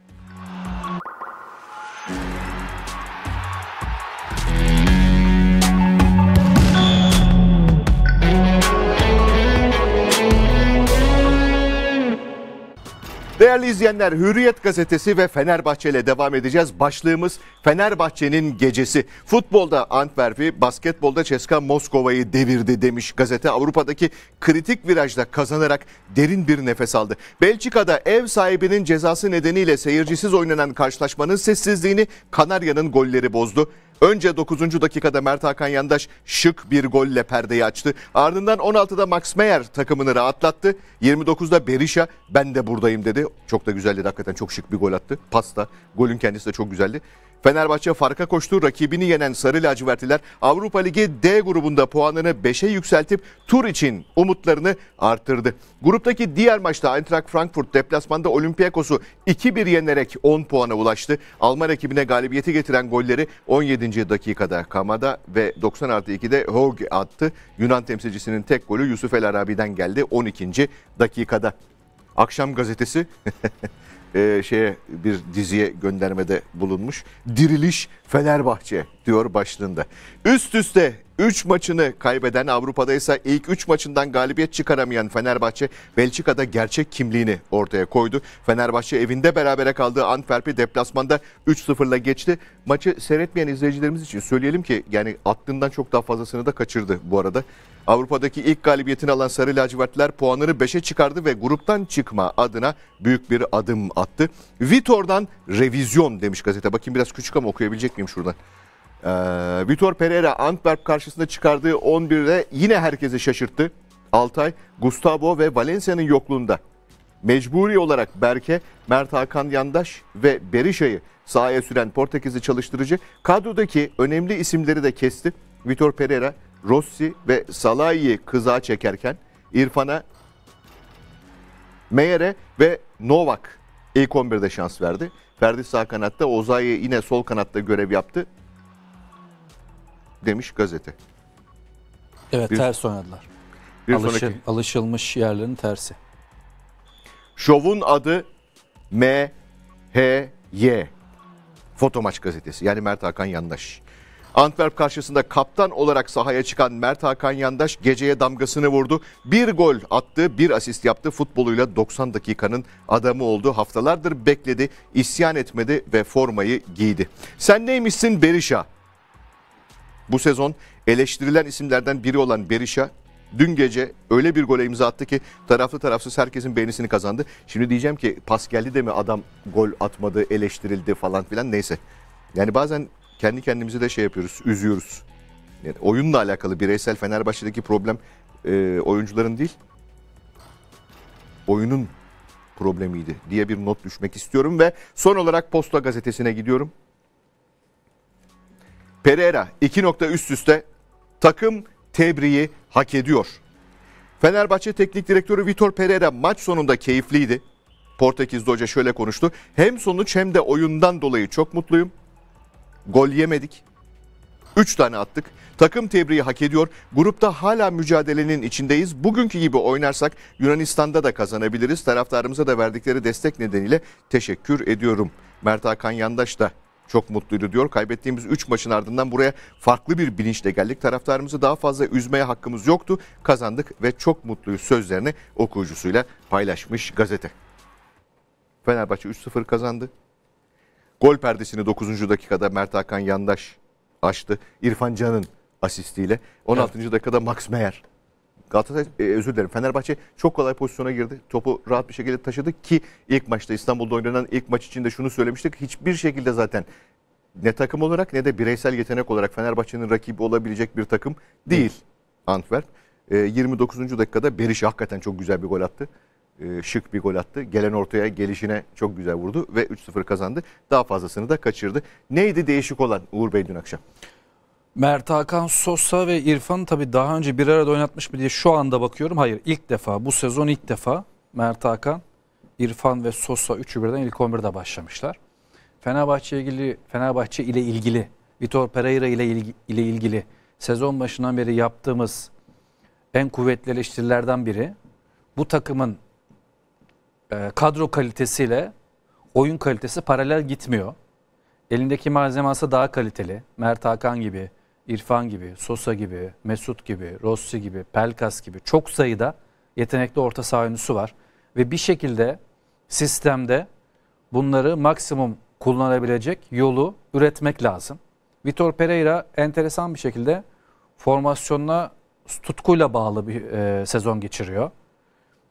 Değerli izleyenler Hürriyet gazetesi ve Fenerbahçe ile devam edeceğiz. Başlığımız Fenerbahçe'nin gecesi. Futbolda Antwerp'i, basketbolda Ceska Moskova'yı devirdi demiş gazete. Avrupa'daki kritik virajda kazanarak derin bir nefes aldı. Belçika'da ev sahibinin cezası nedeniyle seyircisiz oynanan karşılaşmanın sessizliğini Kanarya'nın golleri bozdu. Önce 9. dakikada Mert Hakan Yandaş şık bir golle perdeyi açtı. Ardından 16'da Max Meyer takımını rahatlattı. 29'da Berisha ben de buradayım dedi. Çok da güzeldi hakikaten çok şık bir gol attı. Pasta golün kendisi de çok güzeldi. Fenerbahçe farka koştu. Rakibini yenen Sarı Lacivertliler Avrupa Ligi D grubunda puanını 5'e yükseltip tur için umutlarını arttırdı. Gruptaki diğer maçta Eintracht Frankfurt deplasmanda Olympiakos'u 2-1 yenerek 10 puana ulaştı. Alman ekibine galibiyeti getiren golleri 17. dakikada Kamada ve 90 artı 2'de Hoge attı. Yunan temsilcisinin tek golü Yusuf El Arabi'den geldi 12. dakikada. Akşam gazetesi *laughs* e, şeye bir diziye göndermede bulunmuş. Diriliş Fenerbahçe diyor başlığında. Üst üste 3 maçını kaybeden Avrupa'da ise ilk 3 maçından galibiyet çıkaramayan Fenerbahçe Belçika'da gerçek kimliğini ortaya koydu. Fenerbahçe evinde berabere kaldığı Antwerp'i deplasmanda 3-0'la geçti. Maçı seyretmeyen izleyicilerimiz için söyleyelim ki yani aklından çok daha fazlasını da kaçırdı bu arada. Avrupa'daki ilk galibiyetini alan Sarı Lacivertler puanları 5'e çıkardı ve gruptan çıkma adına büyük bir adım attı. Vitor'dan revizyon demiş gazete. Bakayım biraz küçük ama okuyabilecek miyim şuradan? Ee, Vitor Pereira Antwerp karşısında çıkardığı 11'de yine herkese şaşırttı. Altay, Gustavo ve Valencia'nın yokluğunda mecburi olarak Berke, Mert Hakan Yandaş ve Berisha'yı sahaya süren Portekizli çalıştırıcı kadrodaki önemli isimleri de kesti. Vitor Pereira Rossi ve Salah'yı kıza çekerken İrfan'a Meyer'e ve Novak ilk 11'de şans verdi. Ferdi sağ kanatta, Ozay'ı yine sol kanatta görev yaptı. Demiş gazete. Evet bir, ters oynadılar. Bir Alışıl, sonraki. Alışılmış yerlerin tersi. Şovun adı M H Y. Foto Maç gazetesi. Yani Mert Hakan Yandaş. Antwerp karşısında kaptan olarak sahaya çıkan Mert Hakan Yandaş geceye damgasını vurdu. Bir gol attı, bir asist yaptı. Futboluyla 90 dakikanın adamı oldu. Haftalardır bekledi, isyan etmedi ve formayı giydi. Sen neymişsin Berisha? Bu sezon eleştirilen isimlerden biri olan Berisha dün gece öyle bir gole imza attı ki taraflı tarafsız herkesin beğenisini kazandı. Şimdi diyeceğim ki pas geldi de mi adam gol atmadı, eleştirildi falan filan neyse. Yani bazen kendi kendimizi de şey yapıyoruz, üzüyoruz. Yani oyunla alakalı bireysel Fenerbahçe'deki problem e, oyuncuların değil, oyunun problemiydi diye bir not düşmek istiyorum ve son olarak Posta Gazetesi'ne gidiyorum. Pereira 2 nokta üst üste takım tebriği hak ediyor. Fenerbahçe Teknik Direktörü Vitor Pereira maç sonunda keyifliydi. Portekizli hoca şöyle konuştu. Hem sonuç hem de oyundan dolayı çok mutluyum. Gol yemedik. 3 tane attık. Takım tebriği hak ediyor. Grupta hala mücadelenin içindeyiz. Bugünkü gibi oynarsak Yunanistan'da da kazanabiliriz. Taraftarımıza da verdikleri destek nedeniyle teşekkür ediyorum. Mert Hakan Yandaş da çok mutluydu diyor. Kaybettiğimiz 3 maçın ardından buraya farklı bir bilinçle geldik. Taraftarımızı daha fazla üzmeye hakkımız yoktu. Kazandık ve çok mutluyuz sözlerini okuyucusuyla paylaşmış gazete. Fenerbahçe 3-0 kazandı. Gol perdesini 9. dakikada Mert Hakan Yandaş açtı. İrfan Can'ın asistiyle. 16. Evet. dakikada Max Meyer. Galatasaray e, özür dilerim. Fenerbahçe çok kolay pozisyona girdi. Topu rahat bir şekilde taşıdı ki ilk maçta İstanbul'da oynanan ilk maç için de şunu söylemiştik. Hiçbir şekilde zaten ne takım olarak ne de bireysel yetenek olarak Fenerbahçe'nin rakibi olabilecek bir takım değil. Hı. Antwerp. E, 29. dakikada Beriş hakikaten çok güzel bir gol attı. E, şık bir gol attı. Gelen ortaya gelişine çok güzel vurdu ve 3-0 kazandı. Daha fazlasını da kaçırdı. Neydi değişik olan Uğur Bey dün akşam? Mert Hakan Sosa ve İrfan tabi daha önce bir arada oynatmış mı diye şu anda bakıyorum. Hayır ilk defa bu sezon ilk defa Mert Hakan, İrfan ve Sosa üçü birden ilk 11'de başlamışlar. Fenerbahçe ilgili Fenerbahçe ile ilgili Vitor Pereira ile ile ilgili sezon başından beri yaptığımız en kuvvetli eleştirilerden biri bu takımın e, kadro kalitesiyle oyun kalitesi paralel gitmiyor. Elindeki malzemesi daha kaliteli. Mert Hakan gibi, İrfan gibi, Sosa gibi, Mesut gibi, Rossi gibi, Pelkas gibi çok sayıda yetenekli orta saha oyuncusu var. Ve bir şekilde sistemde bunları maksimum kullanabilecek yolu üretmek lazım. Vitor Pereira enteresan bir şekilde formasyonuna tutkuyla bağlı bir e, sezon geçiriyor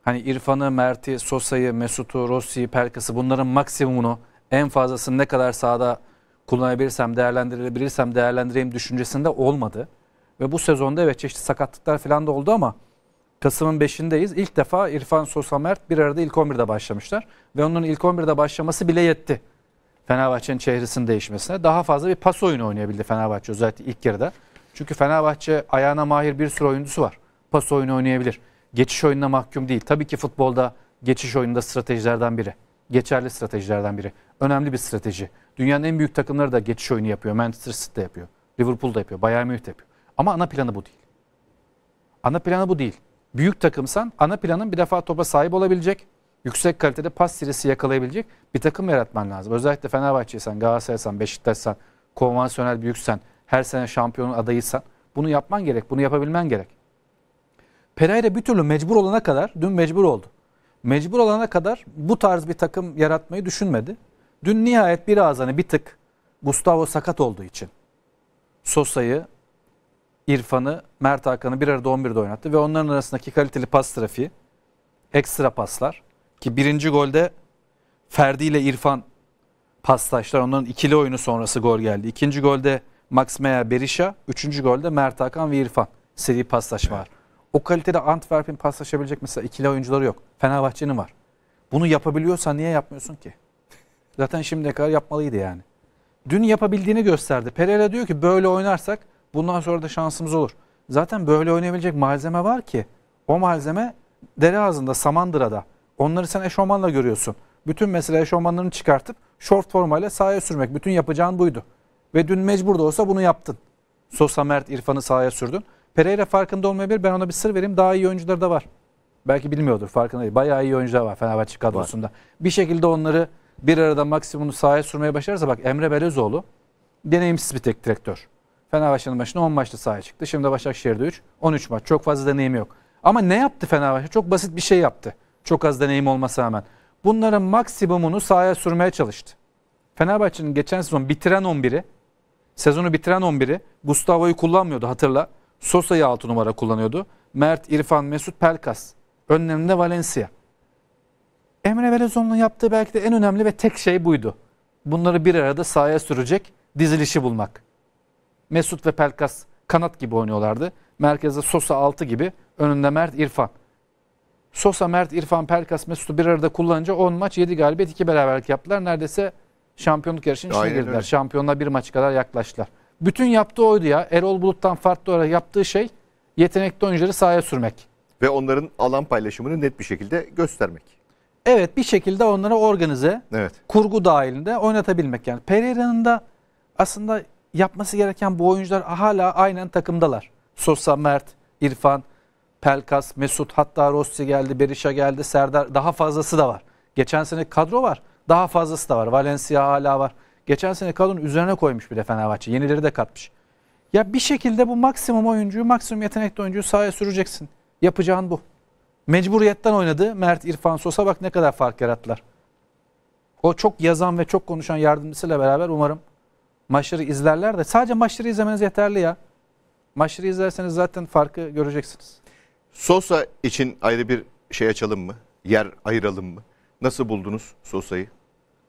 hani İrfan'ı, Mert'i, Sosa'yı, Mesut'u, Rossi'yi, Pelkas'ı bunların maksimumunu en fazlasını ne kadar sahada kullanabilirsem, değerlendirebilirsem değerlendireyim düşüncesinde olmadı. Ve bu sezonda evet çeşitli sakatlıklar falan da oldu ama Kasım'ın 5'indeyiz. İlk defa İrfan Sosa Mert bir arada ilk 11'de başlamışlar. Ve onun ilk 11'de başlaması bile yetti. Fenerbahçe'nin çehresinin değişmesine. Daha fazla bir pas oyunu oynayabildi Fenerbahçe özellikle ilk yarıda. Çünkü Fenerbahçe ayağına mahir bir sürü oyuncusu var. Pas oyunu oynayabilir geçiş oyununa mahkum değil. Tabii ki futbolda geçiş oyununda stratejilerden biri. Geçerli stratejilerden biri. Önemli bir strateji. Dünyanın en büyük takımları da geçiş oyunu yapıyor. Manchester City de yapıyor. Liverpool da yapıyor. Bayern Münih de yapıyor. Ama ana planı bu değil. Ana planı bu değil. Büyük takımsan ana planın bir defa topa sahip olabilecek, yüksek kalitede pas serisi yakalayabilecek bir takım yaratman lazım. Özellikle Fenerbahçe'ysen, Galatasaray'san, Beşiktaş'san, konvansiyonel büyüksen, her sene şampiyonun adayıysan bunu yapman gerek, bunu yapabilmen gerek. Pereira bir türlü mecbur olana kadar, dün mecbur oldu. Mecbur olana kadar bu tarz bir takım yaratmayı düşünmedi. Dün nihayet bir hani bir tık Gustavo sakat olduğu için Sosa'yı, İrfan'ı, Mert Hakan'ı bir arada 11'de oynattı ve onların arasındaki kaliteli pas trafiği, ekstra paslar ki birinci golde Ferdi ile İrfan paslaştılar. onların ikili oyunu sonrası gol geldi. İkinci golde Max Meyer Berisha, üçüncü golde Mert Hakan ve İrfan seri paslaşmalar. Evet. O kalitede Antwerp'in paslaşabilecek mesela ikili oyuncuları yok. Fenerbahçe'nin var. Bunu yapabiliyorsa niye yapmıyorsun ki? Zaten şimdiye kadar yapmalıydı yani. Dün yapabildiğini gösterdi. Pereira diyor ki böyle oynarsak bundan sonra da şansımız olur. Zaten böyle oynayabilecek malzeme var ki. O malzeme dere ağzında, Samandıra'da. Onları sen eşofmanla görüyorsun. Bütün mesela eşofmanlarını çıkartıp short formayla sahaya sürmek. Bütün yapacağın buydu. Ve dün mecbur da olsa bunu yaptın. Sosa Mert İrfan'ı sahaya sürdün. Pereira farkında olmayabilir. Ben ona bir sır vereyim. Daha iyi oyuncuları da var. Belki bilmiyordur farkında değil. Bayağı iyi oyuncular var Fenerbahçe kadrosunda. Var. Bir şekilde onları bir arada maksimumunu sahaya sürmeye başarırsa bak Emre Belözoğlu deneyimsiz bir tek direktör. Fenerbahçe'nin başına 10 maçta sahaya çıktı. Şimdi Başakşehir'de 3. 13 maç. Çok fazla deneyim yok. Ama ne yaptı Fenerbahçe? Çok basit bir şey yaptı. Çok az deneyim olmasına rağmen. Bunların maksimumunu sahaya sürmeye çalıştı. Fenerbahçe'nin geçen sezon bitiren 11'i, sezonu bitiren 11'i Gustavo'yu kullanmıyordu hatırla. Sosa'yı 6 numara kullanıyordu. Mert, İrfan, Mesut, Pelkas. Önlerinde Valencia. Emre Belözoğlu'nun yaptığı belki de en önemli ve tek şey buydu. Bunları bir arada sahaya sürecek dizilişi bulmak. Mesut ve Pelkas kanat gibi oynuyorlardı. Merkezde Sosa 6 gibi, önünde Mert, İrfan. Sosa, Mert, İrfan, Pelkas, Mesut'u bir arada kullanınca 10 maç 7 galibiyet 2 beraberlik yaptılar. Neredeyse şampiyonluk yarışının içine girdiler. Şampiyonla bir maç kadar yaklaştılar. Bütün yaptığı oydu ya. Erol Bulut'tan farklı olarak yaptığı şey yetenekli oyuncuları sahaya sürmek. Ve onların alan paylaşımını net bir şekilde göstermek. Evet bir şekilde onları organize, evet. kurgu dahilinde oynatabilmek. Yani Pereira'nın da aslında yapması gereken bu oyuncular hala aynen takımdalar. Sosa, Mert, İrfan, Pelkas, Mesut hatta Rossi geldi, Berisha geldi, Serdar daha fazlası da var. Geçen sene kadro var. Daha fazlası da var. Valencia hala var. Geçen sene kadronun üzerine koymuş bir de Fenerbahçe. Yenileri de katmış. Ya bir şekilde bu maksimum oyuncuyu, maksimum yetenekli oyuncuyu sahaya süreceksin. Yapacağın bu. Mecburiyetten oynadı. Mert İrfan Sosa bak ne kadar fark yarattılar. O çok yazan ve çok konuşan yardımcısıyla beraber umarım maçları izlerler de sadece maçları izlemeniz yeterli ya. Maçları izlerseniz zaten farkı göreceksiniz. Sosa için ayrı bir şey açalım mı? Yer ayıralım mı? Nasıl buldunuz Sosa'yı?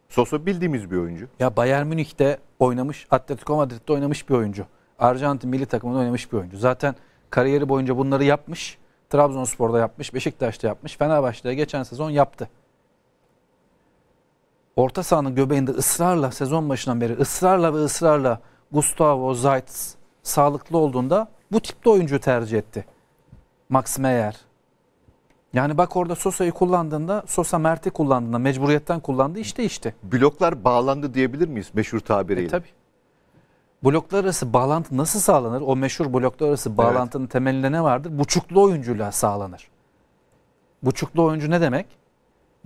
Sosa bildiğimiz bir oyuncu. Ya Bayern Münih'te oynamış, Atletico Madrid'de oynamış bir oyuncu. Arjantin milli takımında oynamış bir oyuncu. Zaten kariyeri boyunca bunları yapmış. Trabzonspor'da yapmış, Beşiktaş'ta yapmış, Fenerbahçe'de geçen sezon yaptı. Orta sahanın göbeğinde ısrarla sezon başından beri ısrarla ve ısrarla Gustavo Zaitz sağlıklı olduğunda bu tipte oyuncu tercih etti. Max Meyer, yani bak orada Sosa'yı kullandığında, Sosa Mert'i kullandığında, mecburiyetten kullandı işte işte. Bloklar bağlandı diyebilir miyiz meşhur tabiriyle? E, tabii. Bloklar arası bağlantı nasıl sağlanır? O meşhur bloklar arası bağlantının evet. temelinde ne vardır? Buçuklu oyuncuyla sağlanır. Buçuklu oyuncu ne demek?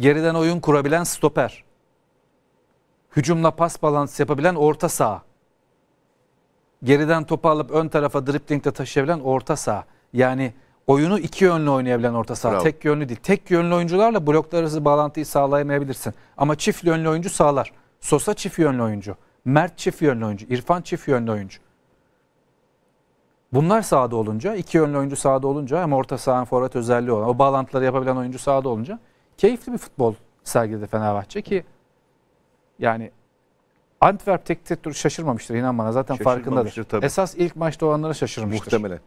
Geriden oyun kurabilen stoper. Hücumla pas balansı yapabilen orta saha. Geriden topu alıp ön tarafa driplingde taşıyabilen orta saha. Yani oyunu iki yönlü oynayabilen orta saha. Tek yönlü değil. Tek yönlü oyuncularla bloklar arası bağlantıyı sağlayamayabilirsin. Ama çift yönlü oyuncu sağlar. Sosa çift yönlü oyuncu. Mert çift yönlü oyuncu. İrfan çift yönlü oyuncu. Bunlar sahada olunca, iki yönlü oyuncu sahada olunca hem orta saha hem forvet özelliği olan, o bağlantıları yapabilen oyuncu sahada olunca keyifli bir futbol sergiledi Fenerbahçe ki yani Antwerp tek tek tur şaşırmamıştır inan bana zaten farkındadır. Tabii. Esas ilk maçta olanlara şaşırmıştır. Muhtemelen.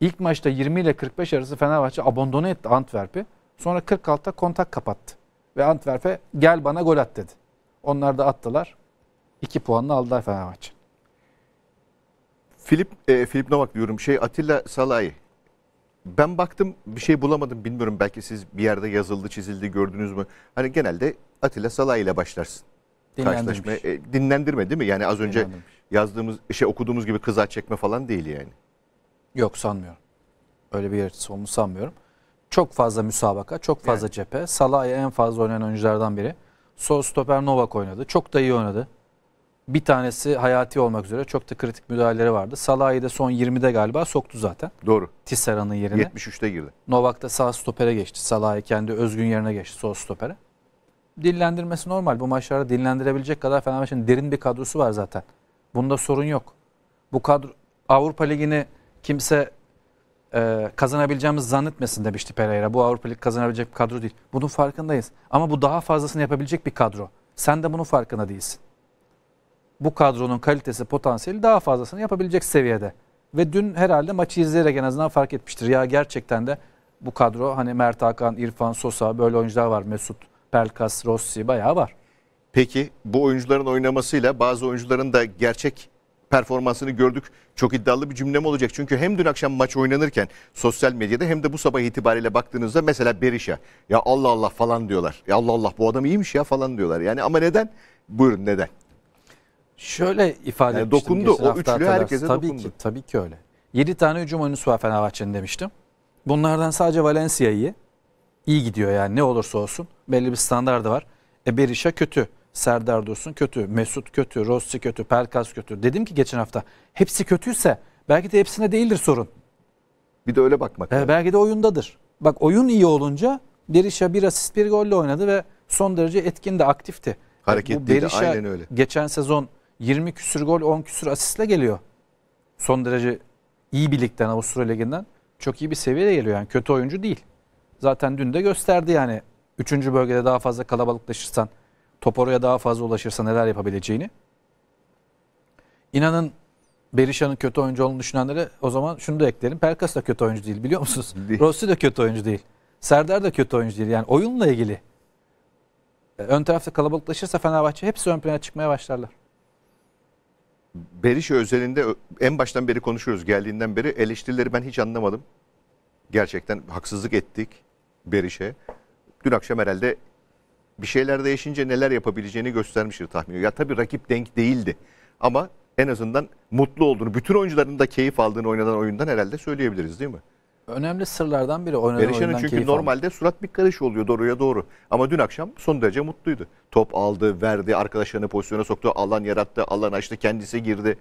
İlk maçta 20 ile 45 arası Fenerbahçe abandone etti Antwerp'i. Sonra 46'ta kontak kapattı. Ve Antwerp'e gel bana gol at dedi. Onlar da attılar. 2 puanla aldılar Fenerbahçe. Filip, e, Filip Novak diyorum. Şey Atilla Salay. Ben baktım bir şey bulamadım bilmiyorum. Belki siz bir yerde yazıldı çizildi gördünüz mü? Hani genelde Atilla Salay ile başlarsın. Dinlendirme e, dinlendirme değil mi? Yani az önce yazdığımız şey okuduğumuz gibi kıza çekme falan değil yani. Yok sanmıyorum. Öyle bir yaratısı olduğunu sanmıyorum. Çok fazla müsabaka, çok fazla yani. cephe. Salah'ı en fazla oynayan oyunculardan biri. Sol stoper Novak oynadı. Çok da iyi oynadı. Bir tanesi hayati olmak üzere çok da kritik müdahaleleri vardı. Salah'ı da son 20'de galiba soktu zaten. Doğru. Tissera'nın yerine. 73'te girdi. Novak da sağ stopere geçti. Salah'ı kendi özgün yerine geçti sol stopere. Dillendirmesi normal. Bu maçlarda dinlendirebilecek kadar Fenerbahçe'nin derin bir kadrosu var zaten. Bunda sorun yok. Bu kadro Avrupa Ligi'ni kimse e, kazanabileceğimiz zannetmesin demişti Pereira. Bu Avrupa Ligi kazanabilecek bir kadro değil. Bunun farkındayız. Ama bu daha fazlasını yapabilecek bir kadro. Sen de bunun farkında değilsin. Bu kadronun kalitesi, potansiyeli daha fazlasını yapabilecek seviyede. Ve dün herhalde maçı izleyerek en azından fark etmiştir. Ya gerçekten de bu kadro hani Mert Hakan, İrfan, Sosa böyle oyuncular var. Mesut, Pelkas, Rossi bayağı var. Peki bu oyuncuların oynamasıyla bazı oyuncuların da gerçek performansını gördük. Çok iddialı bir cümlem olacak. Çünkü hem dün akşam maç oynanırken sosyal medyada hem de bu sabah itibariyle baktığınızda mesela Berisha ya Allah Allah falan diyorlar. Ya Allah Allah bu adam iyiymiş ya falan diyorlar. Yani ama neden? Buyurun neden? Şöyle ifade yani Dokundu. O üçlü herkese tabii dokundu. Ki, tabii ki öyle. 7 tane hücum oyuncusu var Fenerbahçe'nin demiştim. Bunlardan sadece Valencia iyi. İyi gidiyor yani ne olursa olsun. Belli bir standardı var. E Berisha kötü. Serdar Dursun kötü, Mesut kötü, Rossi kötü, Pelkas kötü. Dedim ki geçen hafta hepsi kötüyse belki de hepsine değildir sorun. Bir de öyle bakmak. Ee, Belki de oyundadır. Bak oyun iyi olunca Berisha bir asist bir golle oynadı ve son derece etkin de aktifti. Hareketliydi aynen öyle. Geçen sezon 20 küsür gol 10 küsür asistle geliyor. Son derece iyi bir ligden Avusturya Ligi'nden çok iyi bir seviyede geliyor yani kötü oyuncu değil. Zaten dün de gösterdi yani 3. bölgede daha fazla kalabalıklaşırsan top oraya daha fazla ulaşırsa neler yapabileceğini. İnanın Berisha'nın kötü oyuncu olduğunu düşünenlere o zaman şunu da eklerim Pelkas da kötü oyuncu değil biliyor musunuz? Değil. Rossi de kötü oyuncu değil. Serdar da kötü oyuncu değil. Yani oyunla ilgili e, ön tarafta kalabalıklaşırsa Fenerbahçe hepsi ön plana çıkmaya başlarlar. Berisha özelinde en baştan beri konuşuyoruz geldiğinden beri eleştirileri ben hiç anlamadım. Gerçekten haksızlık ettik Beriş'e. Dün akşam herhalde bir şeyler değişince neler yapabileceğini göstermiştir tahmin. Ya tabii rakip denk değildi ama en azından mutlu olduğunu, bütün oyuncuların da keyif aldığını oynadan oyundan herhalde söyleyebiliriz değil mi? Önemli sırlardan biri oynanan Berişan'ın oyundan çünkü keyif normalde aldı. surat bir karış oluyor doğruya doğru. Ama dün akşam son derece mutluydu. Top aldı, verdi, arkadaşlarını pozisyona soktu, alan yarattı, alan açtı, kendisi girdi.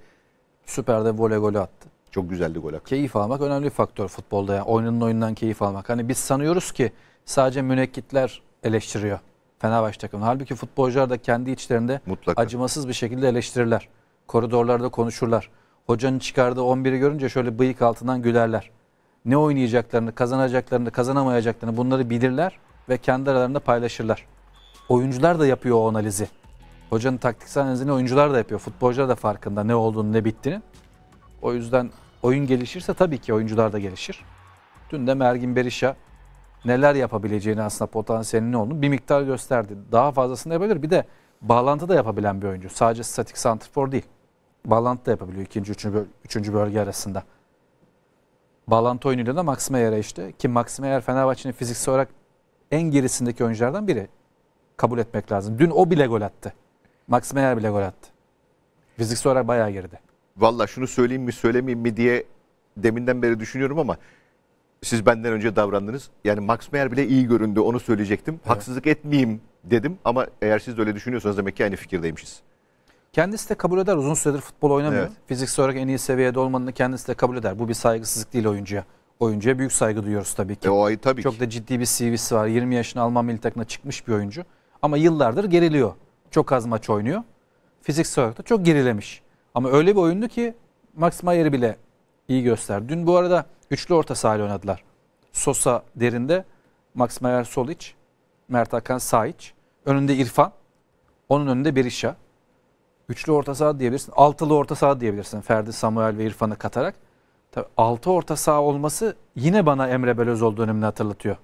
Süper'de voley golü attı. Çok güzeldi gol hakkı. Keyif almak önemli bir faktör futbolda. Yani oyunun oyundan keyif almak. Hani biz sanıyoruz ki sadece münekkitler eleştiriyor. Fenerbahçe takımının. Halbuki futbolcular da kendi içlerinde Mutlaka. acımasız bir şekilde eleştirirler. Koridorlarda konuşurlar. Hocanın çıkardığı 11'i görünce şöyle bıyık altından gülerler. Ne oynayacaklarını, kazanacaklarını, kazanamayacaklarını bunları bilirler ve kendi aralarında paylaşırlar. Oyuncular da yapıyor o analizi. Hocanın taktiksel analizini oyuncular da yapıyor. Futbolcular da farkında ne olduğunu ne bittiğini. O yüzden oyun gelişirse tabii ki oyuncular da gelişir. Dün de Mergin Berisha neler yapabileceğini aslında potansiyelinin olduğunu bir miktar gösterdi. Daha fazlasını yapabilir. Bir de bağlantı da yapabilen bir oyuncu. Sadece statik santrfor değil. Bağlantı da yapabiliyor ikinci, üçüncü, üçüncü bölge arasında. Bağlantı oyunuyla da Max Meyer'e işte. Ki Max Meyer Fenerbahçe'nin fiziksel olarak en gerisindeki oyunculardan biri. Kabul etmek lazım. Dün o bile gol attı. Max Meyer bile gol attı. Fiziksel olarak bayağı geride. Valla şunu söyleyeyim mi söylemeyeyim mi diye deminden beri düşünüyorum ama siz benden önce davrandınız. Yani Max Meyer bile iyi göründü onu söyleyecektim. Evet. Haksızlık etmeyeyim dedim ama eğer siz de öyle düşünüyorsanız demek ki aynı fikirdeymişiz. Kendisi de kabul eder. Uzun süredir futbol oynamıyor. Evet. Fiziksel olarak en iyi seviyede olmanını kendisi de kabul eder. Bu bir saygısızlık değil oyuncuya. Oyuncuya büyük saygı duyuyoruz tabii ki. E, o ay tabii Çok ki. da ciddi bir CV'si var. 20 yaşında Alman milli takımına çıkmış bir oyuncu. Ama yıllardır geriliyor. Çok az maç oynuyor. Fiziksel olarak da çok gerilemiş. Ama öyle bir oyundu ki Max Mayer'i bile iyi göster. Dün bu arada Üçlü orta sahayla oynadılar. Sosa derinde, Max Meyer sol iç, Mert Hakan sağ iç. Önünde İrfan, onun önünde Berisha. Üçlü orta saha diyebilirsin. Altılı orta saha diyebilirsin. Ferdi, Samuel ve İrfan'ı katarak. Tabii altı orta saha olması yine bana Emre Belözoğlu dönemini hatırlatıyor.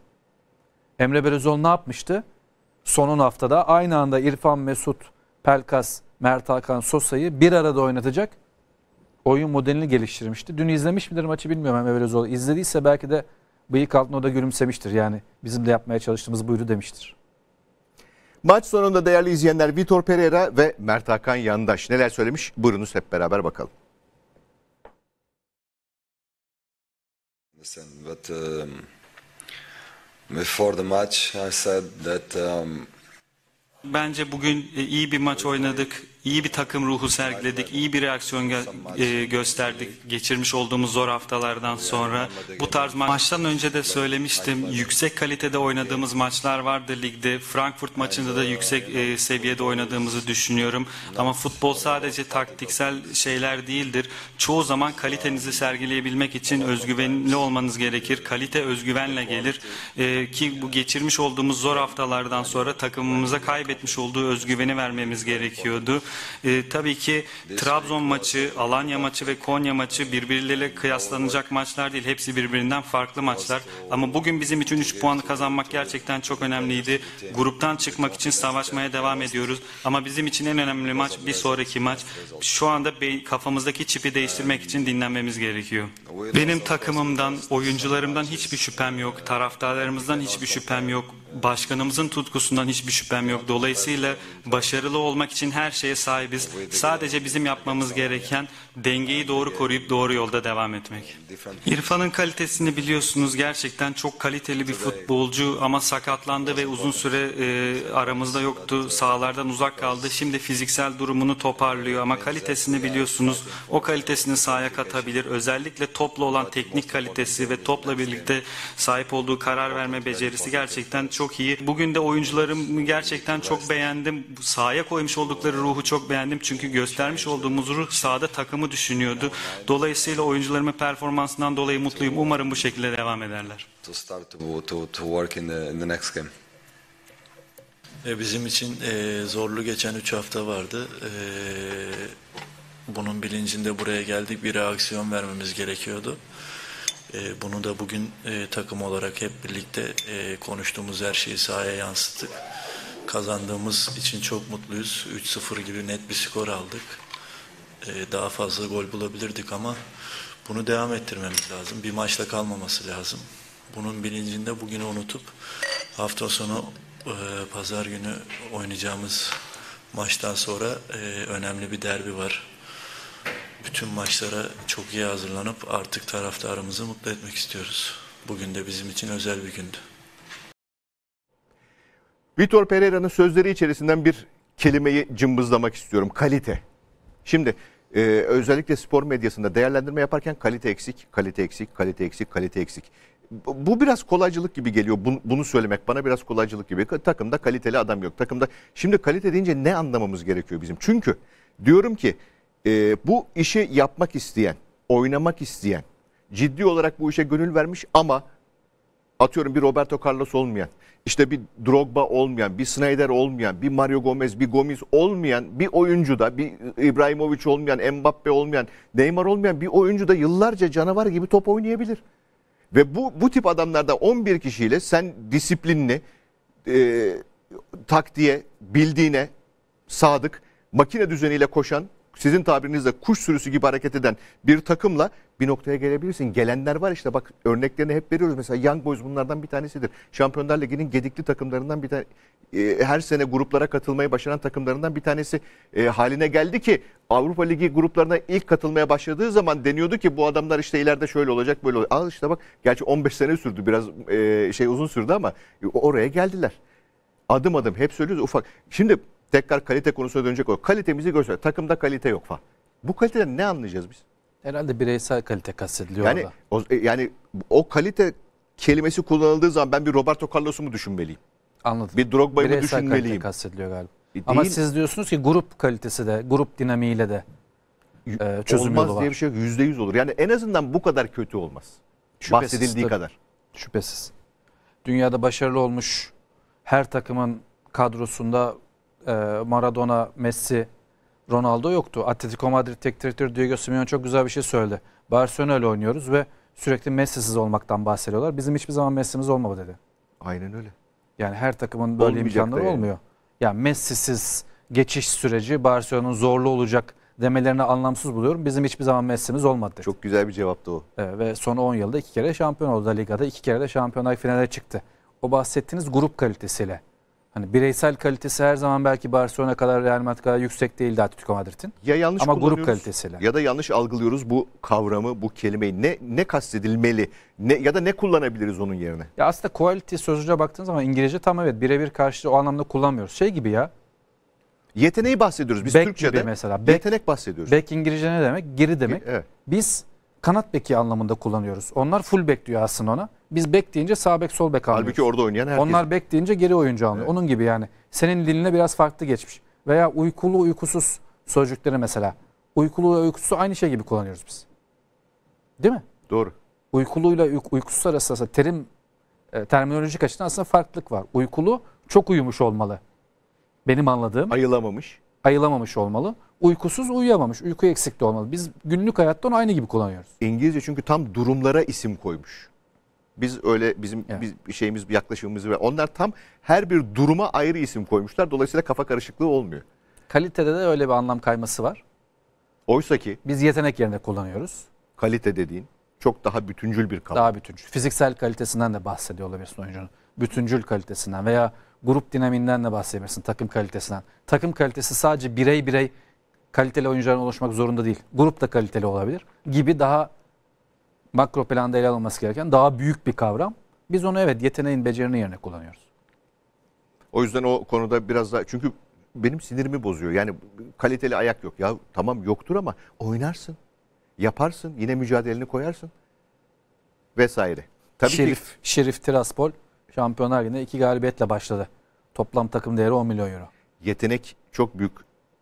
Emre Belözoğlu ne yapmıştı? Son 10 haftada aynı anda İrfan Mesut, Pelkas, Mert Hakan, Sosa'yı bir arada oynatacak oyun modelini geliştirmişti. Dün izlemiş midir maçı bilmiyorum ama Emre zor İzlediyse belki de bıyık altına o da gülümsemiştir. Yani bizim de yapmaya çalıştığımız buydu demiştir. Maç sonunda değerli izleyenler Vitor Pereira ve Mert Hakan Yandaş neler söylemiş? Buyurunuz hep beraber bakalım. But um, before the match, I said that um, Bence bugün e, iyi bir maç oynadık iyi bir takım ruhu sergiledik, iyi bir reaksiyon gö- e, gösterdik geçirmiş olduğumuz zor haftalardan sonra. Bu tarz ma- maçtan önce de söylemiştim. Yüksek kalitede oynadığımız maçlar vardı ligde. Frankfurt maçında da yüksek e, seviyede oynadığımızı düşünüyorum. Ama futbol sadece taktiksel şeyler değildir. Çoğu zaman kalitenizi sergileyebilmek için özgüvenli olmanız gerekir. Kalite özgüvenle gelir. E, ki bu geçirmiş olduğumuz zor haftalardan sonra takımımıza kaybetmiş olduğu özgüveni vermemiz gerekiyordu. E, tabii ki Trabzon maçı, Alanya maçı ve Konya maçı birbirleriyle kıyaslanacak maçlar değil. Hepsi birbirinden farklı maçlar. Ama bugün bizim için 3 puanı kazanmak gerçekten çok önemliydi. Gruptan çıkmak için savaşmaya devam ediyoruz. Ama bizim için en önemli maç bir sonraki maç. Şu anda kafamızdaki çipi değiştirmek için dinlenmemiz gerekiyor. Benim takımımdan, oyuncularımdan hiçbir şüphem yok. Taraftarlarımızdan hiçbir şüphem yok. Başkanımızın tutkusundan hiçbir şüphem yok. Dolayısıyla başarılı olmak için her şeye sahibiz. Sadece bizim yapmamız gereken dengeyi doğru koruyup doğru yolda devam etmek. İrfan'ın kalitesini biliyorsunuz. Gerçekten çok kaliteli bir futbolcu ama sakatlandı ve uzun süre e, aramızda yoktu. Sahalardan uzak kaldı. Şimdi fiziksel durumunu toparlıyor ama kalitesini biliyorsunuz. O kalitesini sahaya katabilir. Özellikle topla olan teknik kalitesi ve topla birlikte sahip olduğu karar verme becerisi gerçekten çok iyi. Bugün de oyuncularımı gerçekten çok beğendim. Sahaya koymuş oldukları ruhu çok çok beğendim çünkü göstermiş olduğumuz ruh sahada takımı düşünüyordu. Dolayısıyla oyuncularımın performansından dolayı mutluyum. Umarım bu şekilde devam ederler. bizim için e, zorlu geçen 3 hafta vardı. E, bunun bilincinde buraya geldik bir reaksiyon vermemiz gerekiyordu. E, bunu da bugün e, takım olarak hep birlikte e, konuştuğumuz her şeyi sahaya yansıttık kazandığımız için çok mutluyuz. 3-0 gibi net bir skor aldık. Ee, daha fazla gol bulabilirdik ama bunu devam ettirmemiz lazım. Bir maçla kalmaması lazım. Bunun bilincinde bugünü unutup hafta sonu e, pazar günü oynayacağımız maçtan sonra e, önemli bir derbi var. Bütün maçlara çok iyi hazırlanıp artık taraftarımızı mutlu etmek istiyoruz. Bugün de bizim için özel bir gündü. Vitor Pereira'nın sözleri içerisinden bir kelimeyi cımbızlamak istiyorum. Kalite. Şimdi e, özellikle spor medyasında değerlendirme yaparken kalite eksik, kalite eksik, kalite eksik, kalite eksik. Bu biraz kolaycılık gibi geliyor. Bunu, söylemek bana biraz kolaycılık gibi. Takımda kaliteli adam yok. Takımda şimdi kalite deyince ne anlamamız gerekiyor bizim? Çünkü diyorum ki e, bu işi yapmak isteyen, oynamak isteyen, ciddi olarak bu işe gönül vermiş ama atıyorum bir Roberto Carlos olmayan, işte bir Drogba olmayan, bir Snyder olmayan, bir Mario Gomez, bir Gomez olmayan bir oyuncu da, bir İbrahimovic olmayan, Mbappe olmayan, Neymar olmayan bir oyuncu da yıllarca canavar gibi top oynayabilir. Ve bu bu tip adamlarda 11 kişiyle sen disiplinli, e, taktiğe, bildiğine sadık, makine düzeniyle koşan sizin tabirinizle kuş sürüsü gibi hareket eden bir takımla bir noktaya gelebilirsin. Gelenler var işte bak örneklerini hep veriyoruz. Mesela Young Boys bunlardan bir tanesidir. Şampiyonlar Ligi'nin gedikli takımlarından bir tane e, her sene gruplara katılmayı başaran takımlarından bir tanesi e, haline geldi ki Avrupa Ligi gruplarına ilk katılmaya başladığı zaman deniyordu ki bu adamlar işte ileride şöyle olacak böyle olacak. Al işte bak gerçi 15 sene sürdü biraz e, şey uzun sürdü ama oraya geldiler. Adım adım hep söylüyoruz ufak. Şimdi tekrar kalite konusuna dönecek o. Kalitemizi göster. Takımda kalite yok falan. Bu kaliteden ne anlayacağız biz? Herhalde bireysel kalite kastediliyor yani, orada. O, e, yani o kalite kelimesi kullanıldığı zaman ben bir Roberto Carlos'u mu düşünmeliyim? Anladım. Bir Drogba'yı mı düşünmeliyim? Bireysel kalite kastediliyor galiba. E, Ama siz diyorsunuz ki grup kalitesi de, grup dinamiğiyle de e, çözüm olmaz yolu var. diye bir şey Yüzde yüz olur. Yani en azından bu kadar kötü olmaz. Şüphesiz, Bahsedildiği tabii. kadar. Şüphesiz. Dünyada başarılı olmuş her takımın kadrosunda ee, Maradona, Messi, Ronaldo yoktu. Atletico Madrid tek direktörü Diego Simeone çok güzel bir şey söyledi. Barcelona ile oynuyoruz ve sürekli Messi'siz olmaktan bahsediyorlar. Bizim hiçbir zaman Messi'miz olmadı dedi. Aynen öyle. Yani her takımın böyle Olmayacak imkanları yani. olmuyor. Yani Messi'siz geçiş süreci Barcelona'nın zorlu olacak demelerini anlamsız buluyorum. Bizim hiçbir zaman Messi'miz olmadı. Dedi. Çok güzel bir cevaptı o. Evet, ve son 10 yılda iki kere şampiyon oldu da ligada. iki kere de şampiyonlar finale çıktı. O bahsettiğiniz grup kalitesiyle Hani bireysel kalitesi her zaman belki Barcelona kadar Real Madrid kadar yüksek değildi Atletico Madrid'in. Ya yanlış Ama grup kalitesiyle. Ya da yanlış algılıyoruz bu kavramı, bu kelimeyi. Ne ne kastedilmeli? Ne ya da ne kullanabiliriz onun yerine? Ya aslında quality sözcüğe baktığınız zaman İngilizce tam evet birebir karşılığı o anlamda kullanmıyoruz. Şey gibi ya. Yeteneği bahsediyoruz biz back Türkçe'de. Gibi mesela. Back, yetenek bahsediyoruz. Back İngilizce ne demek? Geri demek. Evet. Biz kanat beki anlamında kullanıyoruz. Onlar full back diyor aslında ona. Biz bek deyince sağ bek sol bek anlıyoruz. Halbuki orada oynayan herkes. Onlar bek deyince geri oyuncu alıyor. Evet. Onun gibi yani. Senin diline biraz farklı geçmiş. Veya uykulu uykusuz sözcükleri mesela. Uykulu ve uykusuz aynı şey gibi kullanıyoruz biz. Değil mi? Doğru. Uykuluyla uyk uykusuz arasında terim e, terminolojik açıdan aslında farklılık var. Uykulu çok uyumuş olmalı. Benim anladığım. Ayılamamış. Ayılamamış olmalı. Uykusuz uyuyamamış. Uyku eksikliği olmalı. Biz günlük hayatta onu aynı gibi kullanıyoruz. İngilizce çünkü tam durumlara isim koymuş. Biz öyle bizim evet. biz şeyimiz yaklaşımımız ve onlar tam her bir duruma ayrı isim koymuşlar. Dolayısıyla kafa karışıklığı olmuyor. Kalitede de öyle bir anlam kayması var. Oysa ki biz yetenek yerine kullanıyoruz. Kalite dediğin çok daha bütüncül bir kavram. Daha bütüncül. Fiziksel kalitesinden de bahsediyor olabilirsin oyuncunun. Bütüncül kalitesinden veya grup dinaminden de bahsedebilirsin. Takım kalitesinden. Takım kalitesi sadece birey birey kaliteli oyuncuların oluşmak zorunda değil. Grup da kaliteli olabilir gibi daha makro planda ele alınması gereken daha büyük bir kavram. Biz onu evet yeteneğin becerinin yerine kullanıyoruz. O yüzden o konuda biraz daha çünkü benim sinirimi bozuyor. Yani kaliteli ayak yok. Ya tamam yoktur ama oynarsın. Yaparsın. Yine mücadeleni koyarsın. Vesaire. Tabii Şerif, ki... Şerif Tiraspol Şampiyonlar yine iki galibiyetle başladı. Toplam takım değeri 10 milyon euro. Yetenek çok büyük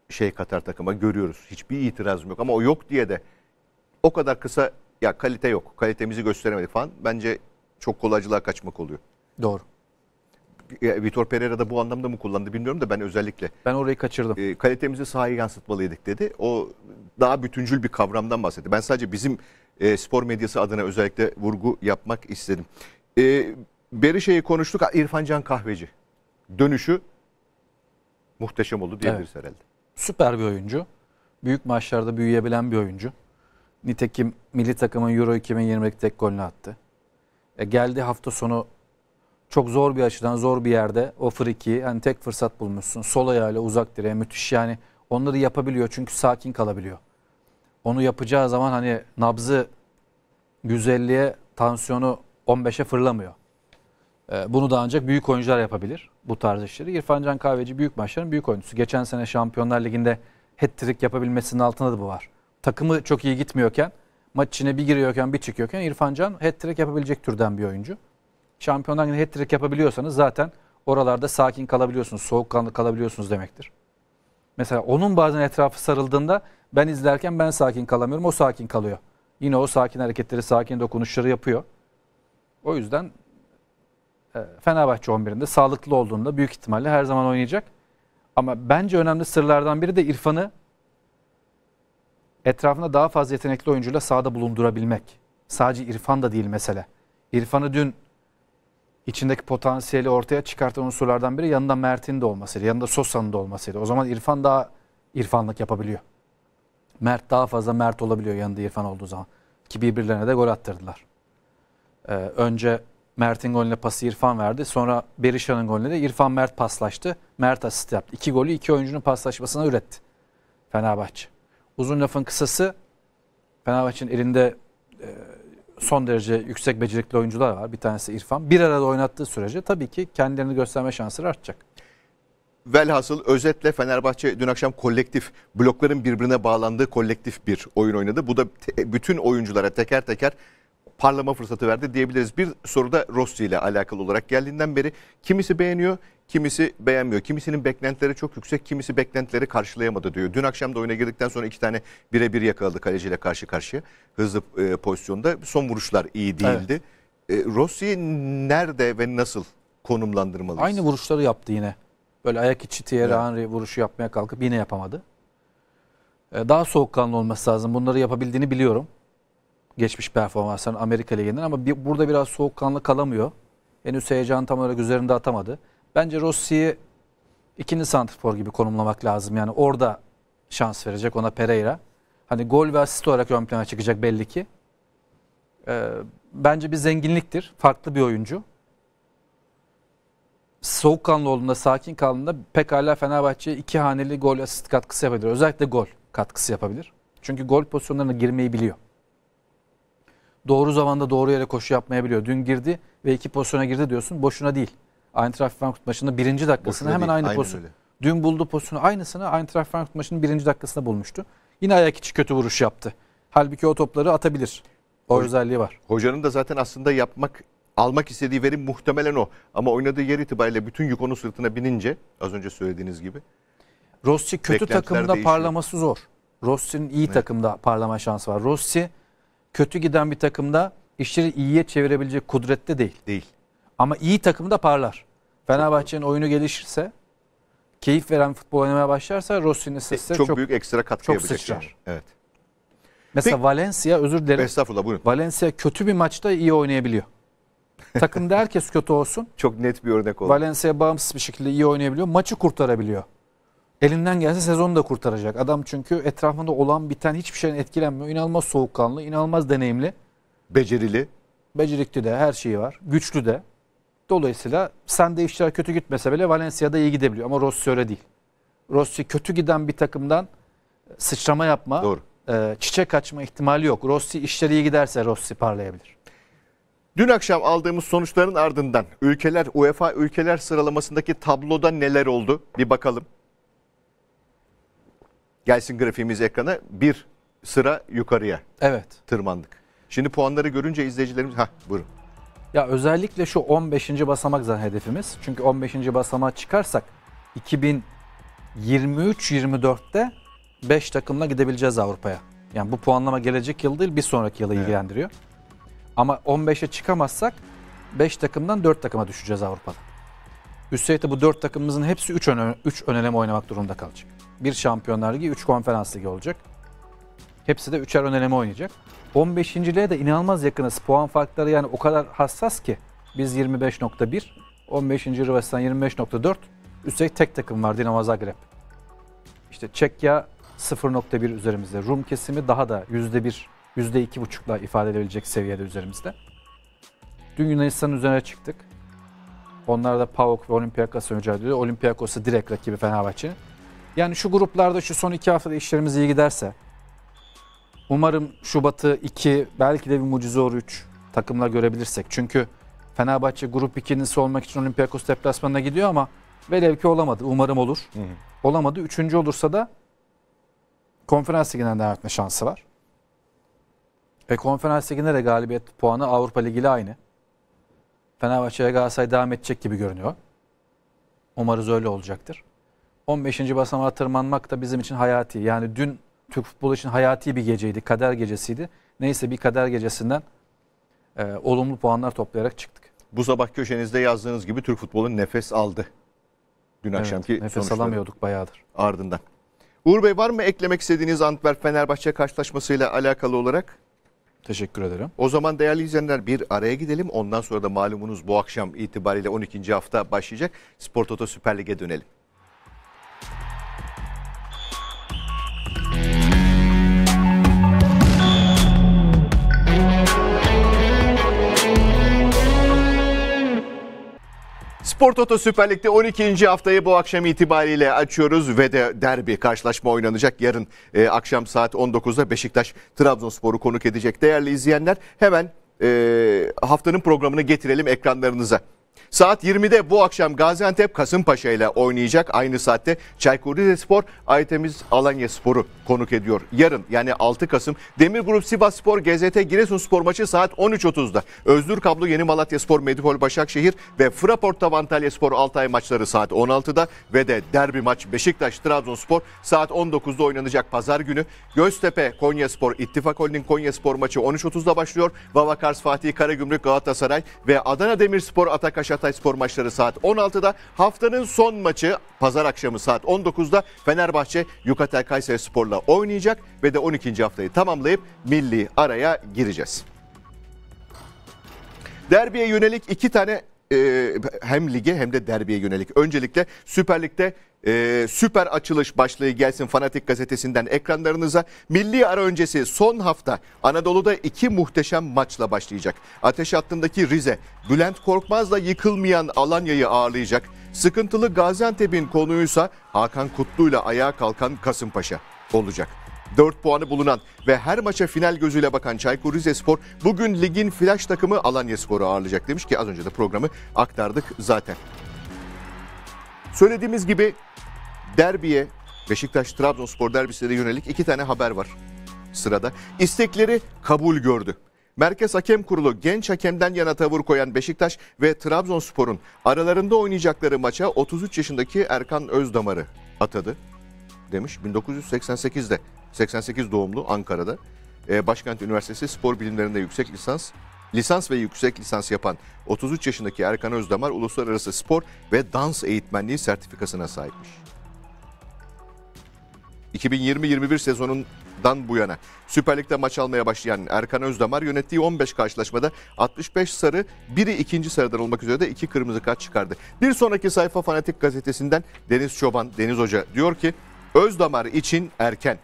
şey katar takıma görüyoruz. Hiçbir itirazım yok ama o yok diye de o kadar kısa ya kalite yok, kalitemizi gösteremedik falan. Bence çok kolaycılığa kaçmak oluyor. Doğru. Ya, Vitor Pereira da bu anlamda mı kullandı bilmiyorum da ben özellikle. Ben orayı kaçırdım. E, kalitemizi sahaya yansıtmalıydık dedi. O daha bütüncül bir kavramdan bahsetti. Ben sadece bizim e, spor medyası adına özellikle vurgu yapmak istedim. E, ee, Berişe'yi konuştuk. İrfan Can Kahveci. Dönüşü muhteşem oldu diyebiliriz evet. herhalde. Süper bir oyuncu. Büyük maçlarda büyüyebilen bir oyuncu. Nitekim milli takımın Euro 2020'deki tek golünü attı. E geldi hafta sonu çok zor bir açıdan zor bir yerde o frikiyi hani tek fırsat bulmuşsun. Sol ayağıyla uzak direğe müthiş yani onları yapabiliyor çünkü sakin kalabiliyor. Onu yapacağı zaman hani nabzı güzelliğe, tansiyonu 15'e fırlamıyor. E, bunu da ancak büyük oyuncular yapabilir bu tarz işleri. İrfan Can Kahveci büyük maçların büyük oyuncusu. Geçen sene Şampiyonlar Ligi'nde hat-trick yapabilmesinin altında da bu var takımı çok iyi gitmiyorken maç içine bir giriyorken bir çıkıyorken İrfan Can hat-trick yapabilecek türden bir oyuncu. Şampiyonlar Ligi'nde hat-trick yapabiliyorsanız zaten oralarda sakin kalabiliyorsunuz, soğukkanlı kalabiliyorsunuz demektir. Mesela onun bazen etrafı sarıldığında ben izlerken ben sakin kalamıyorum, o sakin kalıyor. Yine o sakin hareketleri, sakin dokunuşları yapıyor. O yüzden e, Fenerbahçe 11'inde sağlıklı olduğunda büyük ihtimalle her zaman oynayacak. Ama bence önemli sırlardan biri de İrfan'ı etrafında daha fazla yetenekli oyuncuyla sahada bulundurabilmek. Sadece İrfan da değil mesele. İrfan'ı dün içindeki potansiyeli ortaya çıkartan unsurlardan biri yanında Mert'in de olmasıydı. Yanında Sosa'nın da olmasıydı. O zaman İrfan daha İrfanlık yapabiliyor. Mert daha fazla Mert olabiliyor yanında İrfan olduğu zaman. Ki birbirlerine de gol attırdılar. Ee, önce Mert'in golüne pası İrfan verdi. Sonra Berisha'nın golüne de İrfan Mert paslaştı. Mert asist yaptı. İki golü iki oyuncunun paslaşmasına üretti. Fenerbahçe. Uzun lafın kısası Fenerbahçe'nin elinde e, son derece yüksek becerikli oyuncular var. Bir tanesi İrfan. Bir arada oynattığı sürece tabii ki kendilerini gösterme şansları artacak. Velhasıl özetle Fenerbahçe dün akşam kolektif blokların birbirine bağlandığı kolektif bir oyun oynadı. Bu da bütün oyunculara teker teker parlama fırsatı verdi diyebiliriz. Bir soru da Rossi ile alakalı olarak geldiğinden beri kimisi beğeniyor, kimisi beğenmiyor. Kimisinin beklentileri çok yüksek, kimisi beklentileri karşılayamadı diyor. Dün akşam da oyuna girdikten sonra iki tane birebir yakaladı kaleciyle karşı karşıya. Hızlı e, pozisyonda son vuruşlar iyi değildi. Evet. E, Rossi nerede ve nasıl konumlandırmalıyız? Aynı vuruşları yaptı yine. Böyle ayak içi Thierry evet. Henry vuruşu yapmaya kalkıp yine yapamadı. E, daha soğukkanlı olması lazım. Bunları yapabildiğini biliyorum geçmiş performansların Amerika Ligi'nden ama bir, burada biraz soğukkanlı kalamıyor. Henüz heyecanı tam olarak üzerinde atamadı. Bence Rossi'yi ikinci santrfor gibi konumlamak lazım. Yani orada şans verecek ona Pereira. Hani gol ve asist olarak ön plana çıkacak belli ki. Ee, bence bir zenginliktir. Farklı bir oyuncu. Soğukkanlı olduğunda, sakin kaldığında pekala Fenerbahçe iki haneli gol asist katkısı yapabilir. Özellikle gol katkısı yapabilir. Çünkü gol pozisyonlarına girmeyi biliyor doğru zamanda doğru yere koşu yapmayabiliyor. Dün girdi ve iki pozisyona girdi diyorsun. Boşuna değil. Eintracht Frankfurt maçında birinci dakikasında Boşuna hemen değil, aynı pozisyon. Dün buldu pozisyonu aynısını Eintracht Frankfurt maçının birinci dakikasında bulmuştu. Yine ayak içi kötü vuruş yaptı. Halbuki o topları atabilir. O Hoca, özelliği var. Hocanın da zaten aslında yapmak, almak istediği verim muhtemelen o. Ama oynadığı yer itibariyle bütün yük onun sırtına binince az önce söylediğiniz gibi. Rossi kötü takımda değişiyor. parlaması zor. Rossi'nin iyi evet. takımda parlama şansı var. Rossi kötü giden bir takımda işleri iyiye çevirebilecek kudrette değil. Değil. Ama iyi takımda parlar. Fenerbahçe'nin oyunu gelişirse, keyif veren futbol oynamaya başlarsa Rossi'nin e, sesleri çok, çok büyük ekstra katkı çok yapacak. Sıçrar. Evet. Mesela Peki, Valencia özür dilerim. Estağfurullah buyurun. Valencia kötü bir maçta iyi oynayabiliyor. Takımda herkes kötü olsun. *laughs* Çok net bir örnek oldu. Valencia bağımsız bir şekilde iyi oynayabiliyor. Maçı kurtarabiliyor. Elinden gelse sezonu da kurtaracak. Adam çünkü etrafında olan biten hiçbir şeyden etkilenmiyor. İnanılmaz soğukkanlı, inanılmaz deneyimli. Becerili. Becerikli de her şeyi var. Güçlü de. Dolayısıyla sen de işler kötü gitmese bile Valencia'da iyi gidebiliyor. Ama Rossi öyle değil. Rossi kötü giden bir takımdan e, sıçrama yapma, Doğru. E, çiçek açma ihtimali yok. Rossi işleri iyi giderse Rossi parlayabilir. Dün akşam aldığımız sonuçların ardından ülkeler UEFA ülkeler sıralamasındaki tabloda neler oldu bir bakalım. Gelsin grafiğimiz ekrana bir sıra yukarıya evet. tırmandık. Şimdi puanları görünce izleyicilerimiz... ha buyurun. Ya özellikle şu 15. basamak zaten hedefimiz. Çünkü 15. basamağa çıkarsak 2023-24'te 5 takımla gidebileceğiz Avrupa'ya. Yani bu puanlama gelecek yıl değil bir sonraki yılı evet. ilgilendiriyor. Ama 15'e çıkamazsak 5 takımdan 4 takıma düşeceğiz Avrupa'da. Üstelik de bu dört takımımızın hepsi üç, öne, üç öneleme oynamak durumunda kalacak. Bir şampiyonlar ligi, üç konferans ligi olacak. Hepsi de üçer öneleme oynayacak. 15. liğe de inanılmaz yakınız. Puan farkları yani o kadar hassas ki. Biz 25.1, 15. Hırvatistan 25.4. Üstelik tek takım var Dinamo Zagreb. İşte Çekya 0.1 üzerimizde. Rum kesimi daha da %1, %2.5'la ifade edebilecek seviyede üzerimizde. Dün Yunanistan'ın üzerine çıktık. Onlar da PAOK ve Olympiakos'a mücadele ediyor. Olympiakos'u direkt rakibi Fenerbahçe'nin. Yani şu gruplarda şu son iki haftada işlerimiz iyi giderse umarım Şubat'ı 2 belki de bir mucize olur 3 takımla görebilirsek. Çünkü Fenerbahçe grup ikincisi olmak için Olympiakos deplasmanına gidiyor ama velev ki olamadı. Umarım olur. Hı hı. Olamadı. Üçüncü olursa da konferans liginden devam etme şansı var. Ve konferans liginde de galibiyet puanı Avrupa Ligi ile aynı. Fenerbahçe'ye Galatasaray devam edecek gibi görünüyor. Umarız öyle olacaktır. 15. basamağa tırmanmak da bizim için hayati. Yani dün Türk futbolu için hayati bir geceydi, kader gecesiydi. Neyse bir kader gecesinden e, olumlu puanlar toplayarak çıktık. Bu sabah köşenizde yazdığınız gibi Türk futbolu nefes aldı. Dün evet, akşamki nefes alamıyorduk bayağıdır. Ardından. Uğur Bey var mı eklemek istediğiniz Antwerp Fenerbahçe karşılaşmasıyla alakalı olarak? Teşekkür ederim. O zaman değerli izleyenler bir araya gidelim. Ondan sonra da malumunuz bu akşam itibariyle 12. hafta başlayacak. Spor Toto Süper Lig'e dönelim. Spor Toto Süper Lig'de 12. haftayı bu akşam itibariyle açıyoruz ve de derbi karşılaşma oynanacak. Yarın e, akşam saat 19'da Beşiktaş Trabzonspor'u konuk edecek. Değerli izleyenler hemen e, haftanın programını getirelim ekranlarınıza. Saat 20'de bu akşam Gaziantep Kasımpaşa ile oynayacak. Aynı saatte Çaykur Rizespor Aytemiz Alanya Sporu konuk ediyor. Yarın yani 6 Kasım Demir Grup Sivas Spor GZT Giresun Spor maçı saat 13.30'da. Özgür Kablo Yeni Malatya Spor Medipol Başakşehir ve Fraport Antalya Spor Altay maçları saat 16'da ve de derbi maç Beşiktaş Trabzonspor saat 19'da oynanacak pazar günü. Göztepe Konya Spor İttifak Holding Konya Spor maçı 13.30'da başlıyor. Vavakars Fatih Karagümrük Galatasaray ve Adana Demirspor Atakaş Hatay Spor maçları saat 16'da. Haftanın son maçı pazar akşamı saat 19'da Fenerbahçe Yukatel Kayseri Spor'la oynayacak ve de 12. haftayı tamamlayıp milli araya gireceğiz. Derbiye yönelik iki tane e, hem lige hem de derbiye yönelik. Öncelikle Süper Lig'de e, süper açılış başlığı gelsin Fanatik Gazetesi'nden ekranlarınıza. Milli ara öncesi son hafta Anadolu'da iki muhteşem maçla başlayacak. Ateş hattındaki Rize, Bülent Korkmaz'la yıkılmayan Alanya'yı ağırlayacak. Sıkıntılı Gaziantep'in konuysa Hakan Kutlu'yla ayağa kalkan Kasımpaşa olacak. 4 puanı bulunan ve her maça final gözüyle bakan Çaykur Rizespor bugün ligin flash takımı Alanyaspor'u ağırlayacak demiş ki az önce de programı aktardık zaten. Söylediğimiz gibi derbiye Beşiktaş-Trabzonspor derbisine yönelik iki tane haber var sırada. İstekleri kabul gördü. Merkez Hakem Kurulu genç hakemden yana tavır koyan Beşiktaş ve Trabzonspor'un aralarında oynayacakları maça 33 yaşındaki Erkan Özdamar'ı atadı demiş 1988'de 88 doğumlu Ankara'da. E, Başkent Üniversitesi Spor Bilimlerinde yüksek lisans, lisans ve yüksek lisans yapan 33 yaşındaki Erkan Özdamar uluslararası spor ve dans eğitmenliği sertifikasına sahipmiş. 2020-21 sezonundan bu yana Süper Lig'de maç almaya başlayan Erkan Özdamar yönettiği 15 karşılaşmada 65 sarı, biri ikinci sarıdan olmak üzere de iki kırmızı kart çıkardı. Bir sonraki sayfa Fanatik gazetesinden Deniz Çoban, Deniz Hoca diyor ki Özdamar için erken.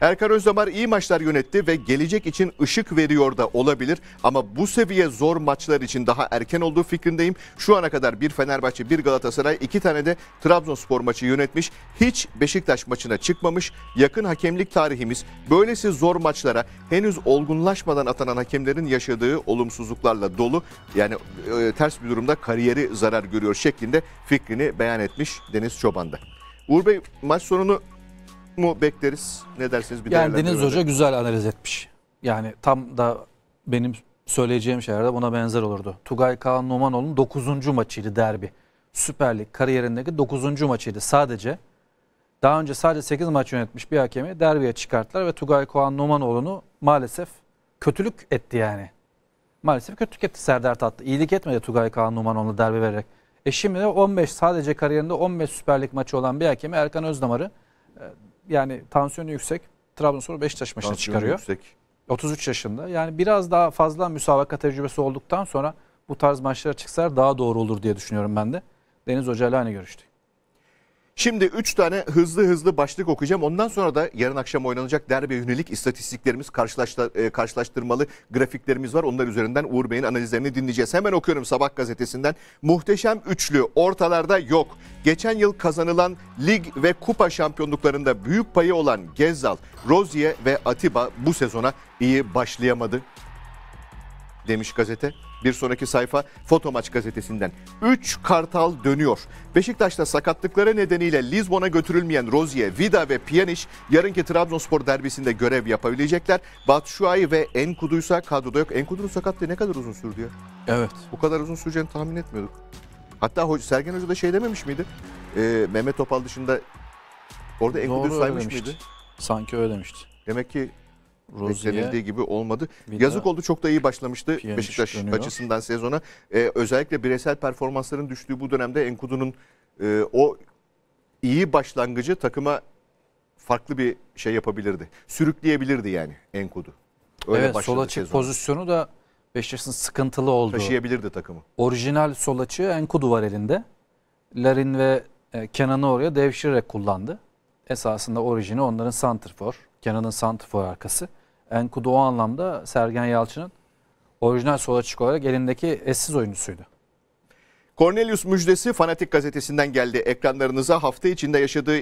Erkan Özdemir iyi maçlar yönetti ve gelecek için ışık veriyor da olabilir. Ama bu seviye zor maçlar için daha erken olduğu fikrindeyim. Şu ana kadar bir Fenerbahçe, bir Galatasaray, iki tane de Trabzonspor maçı yönetmiş. Hiç Beşiktaş maçına çıkmamış. Yakın hakemlik tarihimiz böylesi zor maçlara henüz olgunlaşmadan atanan hakemlerin yaşadığı olumsuzluklarla dolu. Yani e, ters bir durumda kariyeri zarar görüyor şeklinde fikrini beyan etmiş Deniz Çoban'da. Uğur Bey maç sonunu mu bekleriz? Ne dersiniz? Bir yani Deniz Hoca güzel analiz etmiş. Yani tam da benim söyleyeceğim şeylerde buna benzer olurdu. Tugay Kaan Numanoğlu'nun 9. maçıydı derbi. Süper Lig kariyerindeki 9. maçıydı sadece. Daha önce sadece 8 maç yönetmiş bir hakemi derbiye çıkarttılar ve Tugay Kaan Numanoğlu'nu maalesef kötülük etti yani. Maalesef kötülük etti Serdar Tatlı. İyilik etmedi Tugay Kaan Numanoğlu derbi vererek. E şimdi de 15 sadece kariyerinde 15 Süper Lig maçı olan bir hakemi Erkan Özdamar'ı e, yani tansiyonu yüksek Trabzonspor Beşiktaş maçına çıkarıyor. Yüksek. 33 yaşında. Yani biraz daha fazla müsabaka tecrübesi olduktan sonra bu tarz maçlara çıksalar daha doğru olur diye düşünüyorum ben de. Deniz Hoca ile aynı görüştük. Şimdi 3 tane hızlı hızlı başlık okuyacağım. Ondan sonra da yarın akşam oynanacak derbi yönelik istatistiklerimiz, e, karşılaştırmalı grafiklerimiz var. Onlar üzerinden Uğur Bey'in analizlerini dinleyeceğiz. Hemen okuyorum Sabah gazetesinden. Muhteşem üçlü ortalarda yok. Geçen yıl kazanılan lig ve kupa şampiyonluklarında büyük payı olan Gezal, Rozier ve Atiba bu sezona iyi başlayamadı demiş gazete. Bir sonraki sayfa Fotomaç gazetesinden. 3 Kartal dönüyor. Beşiktaş'ta sakatlıkları nedeniyle Lizbon'a götürülmeyen Rozier, Vida ve Pjanic yarınki Trabzonspor derbisinde görev yapabilecekler. Batshuayi ve Enkudu'ysa kadroda yok. Enkudu'nun sakatlığı ne kadar uzun sürdü ya? Evet. Bu kadar uzun süreceğini tahmin etmiyorduk. Hatta Sergen Hoca da şey dememiş miydi? Ee, Mehmet Topal dışında orada Enkudu'yu saymış mıydı? Sanki öyle demişti. Demek ki beklenildiği gibi olmadı. Yazık oldu çok da iyi başlamıştı Beşiktaş dönüyor. açısından sezona. Ee, özellikle bireysel performansların düştüğü bu dönemde Enkudu'nun e, o iyi başlangıcı takıma farklı bir şey yapabilirdi. Sürükleyebilirdi yani Enkudu. Öyle evet sol açık sezon. pozisyonu da Beşiktaş'ın sıkıntılı olduğu. Taşıyabilirdi takımı. Orijinal sol açığı Enkudu var elinde. Larin ve e, Kenan'ı oraya devşirerek kullandı. Esasında orijini onların santrfor. Kenan'ın santrfor arkası. Enkudu o anlamda Sergen Yalçın'ın orijinal sola açık olarak elindeki eşsiz oyuncusuydu. Cornelius müjdesi Fanatik gazetesinden geldi ekranlarınıza. Hafta içinde yaşadığı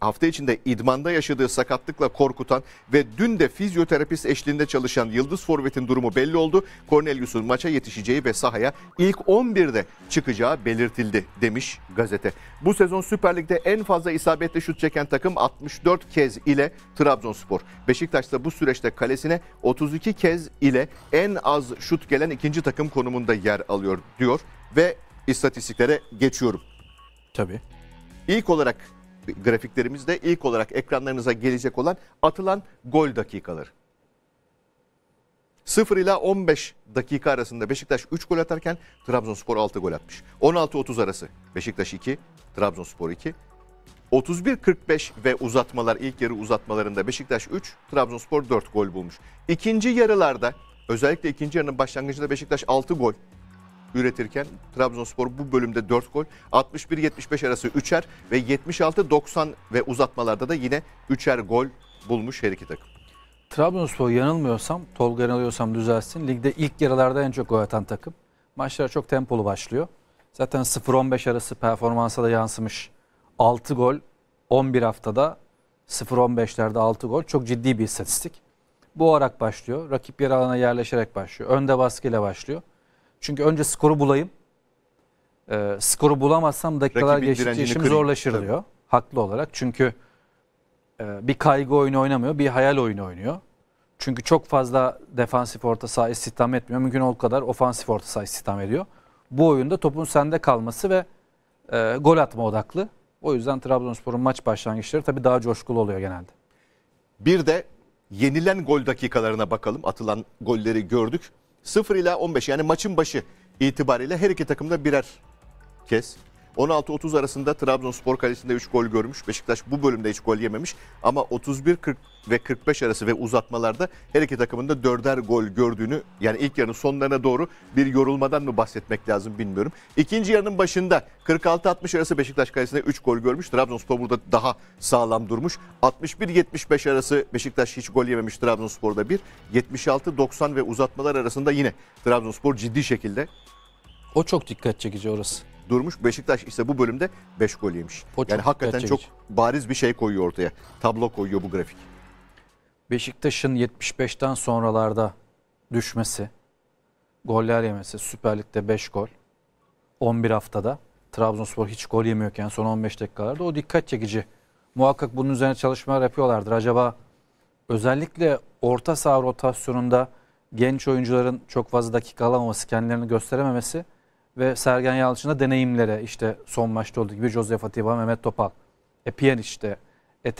hafta içinde idmanda yaşadığı sakatlıkla korkutan ve dün de fizyoterapist eşliğinde çalışan Yıldız Forvet'in durumu belli oldu. Cornelius'un maça yetişeceği ve sahaya ilk 11'de çıkacağı belirtildi demiş gazete. Bu sezon Süper Lig'de en fazla isabetle şut çeken takım 64 kez ile Trabzonspor. Beşiktaş da bu süreçte kalesine 32 kez ile en az şut gelen ikinci takım konumunda yer alıyor diyor ve istatistiklere geçiyorum. Tabii. İlk olarak grafiklerimizde ilk olarak ekranlarınıza gelecek olan atılan gol dakikaları. 0 ile 15 dakika arasında Beşiktaş 3 gol atarken Trabzonspor 6 gol atmış. 16-30 arası Beşiktaş 2, Trabzonspor 2. 31-45 ve uzatmalar ilk yarı uzatmalarında Beşiktaş 3, Trabzonspor 4 gol bulmuş. İkinci yarılarda özellikle ikinci yarının başlangıcında Beşiktaş 6 gol, üretirken Trabzonspor bu bölümde 4 gol. 61-75 arası 3'er ve 76-90 ve uzatmalarda da yine 3'er gol bulmuş her iki takım. Trabzonspor yanılmıyorsam, Tolga yanılıyorsam düzelsin. Ligde ilk yarılarda en çok gol atan takım. Maçlar çok tempolu başlıyor. Zaten 0-15 arası performansa da yansımış. 6 gol 11 haftada 0-15'lerde 6 gol. Çok ciddi bir istatistik. Bu olarak başlıyor. Rakip yer alana yerleşerek başlıyor. Önde baskıyla başlıyor. Çünkü önce skoru bulayım. E, skoru bulamazsam dakikalar Rakibin geçtikçe işim zorlaşır Tabii. diyor. Haklı olarak. Çünkü e, bir kaygı oyunu oynamıyor, bir hayal oyunu oynuyor. Çünkü çok fazla defansif orta saha istihdam etmiyor. Mümkün ol kadar ofansif orta saha istihdam ediyor. Bu oyunda topun sende kalması ve e, gol atma odaklı. O yüzden Trabzonspor'un maç başlangıçları tabii daha coşkulu oluyor genelde. Bir de yenilen gol dakikalarına bakalım. Atılan golleri gördük. 0 ile 15 yani maçın başı itibariyle her iki takımda birer kez 16-30 arasında Trabzonspor kalesinde 3 gol görmüş. Beşiktaş bu bölümde hiç gol yememiş. Ama 31-40 ve 45 arası ve uzatmalarda her iki takımın da 4'er gol gördüğünü yani ilk yarının sonlarına doğru bir yorulmadan mı bahsetmek lazım bilmiyorum. İkinci yarının başında 46-60 arası Beşiktaş kalesinde 3 gol görmüş. Trabzonspor burada daha sağlam durmuş. 61-75 arası Beşiktaş hiç gol yememiş Trabzonspor'da bir 76-90 ve uzatmalar arasında yine Trabzonspor ciddi şekilde. O çok dikkat çekici orası durmuş. Beşiktaş ise bu bölümde 5 gol yemiş. O yani çok hakikaten çok bariz bir şey koyuyor ortaya. Tablo koyuyor bu grafik. Beşiktaş'ın 75'ten sonralarda düşmesi, goller yemesi, Süper Lig'de 5 gol, 11 haftada Trabzonspor hiç gol yemiyorken son 15 dakikalarda o dikkat çekici. Muhakkak bunun üzerine çalışmalar yapıyorlardır. Acaba özellikle orta saha rotasyonunda genç oyuncuların çok fazla dakika alamaması, kendilerini gösterememesi ve Sergen Yalçın'a deneyimlere işte son maçta olduğu gibi Josef Atiba, Mehmet Topal, e, işte, e,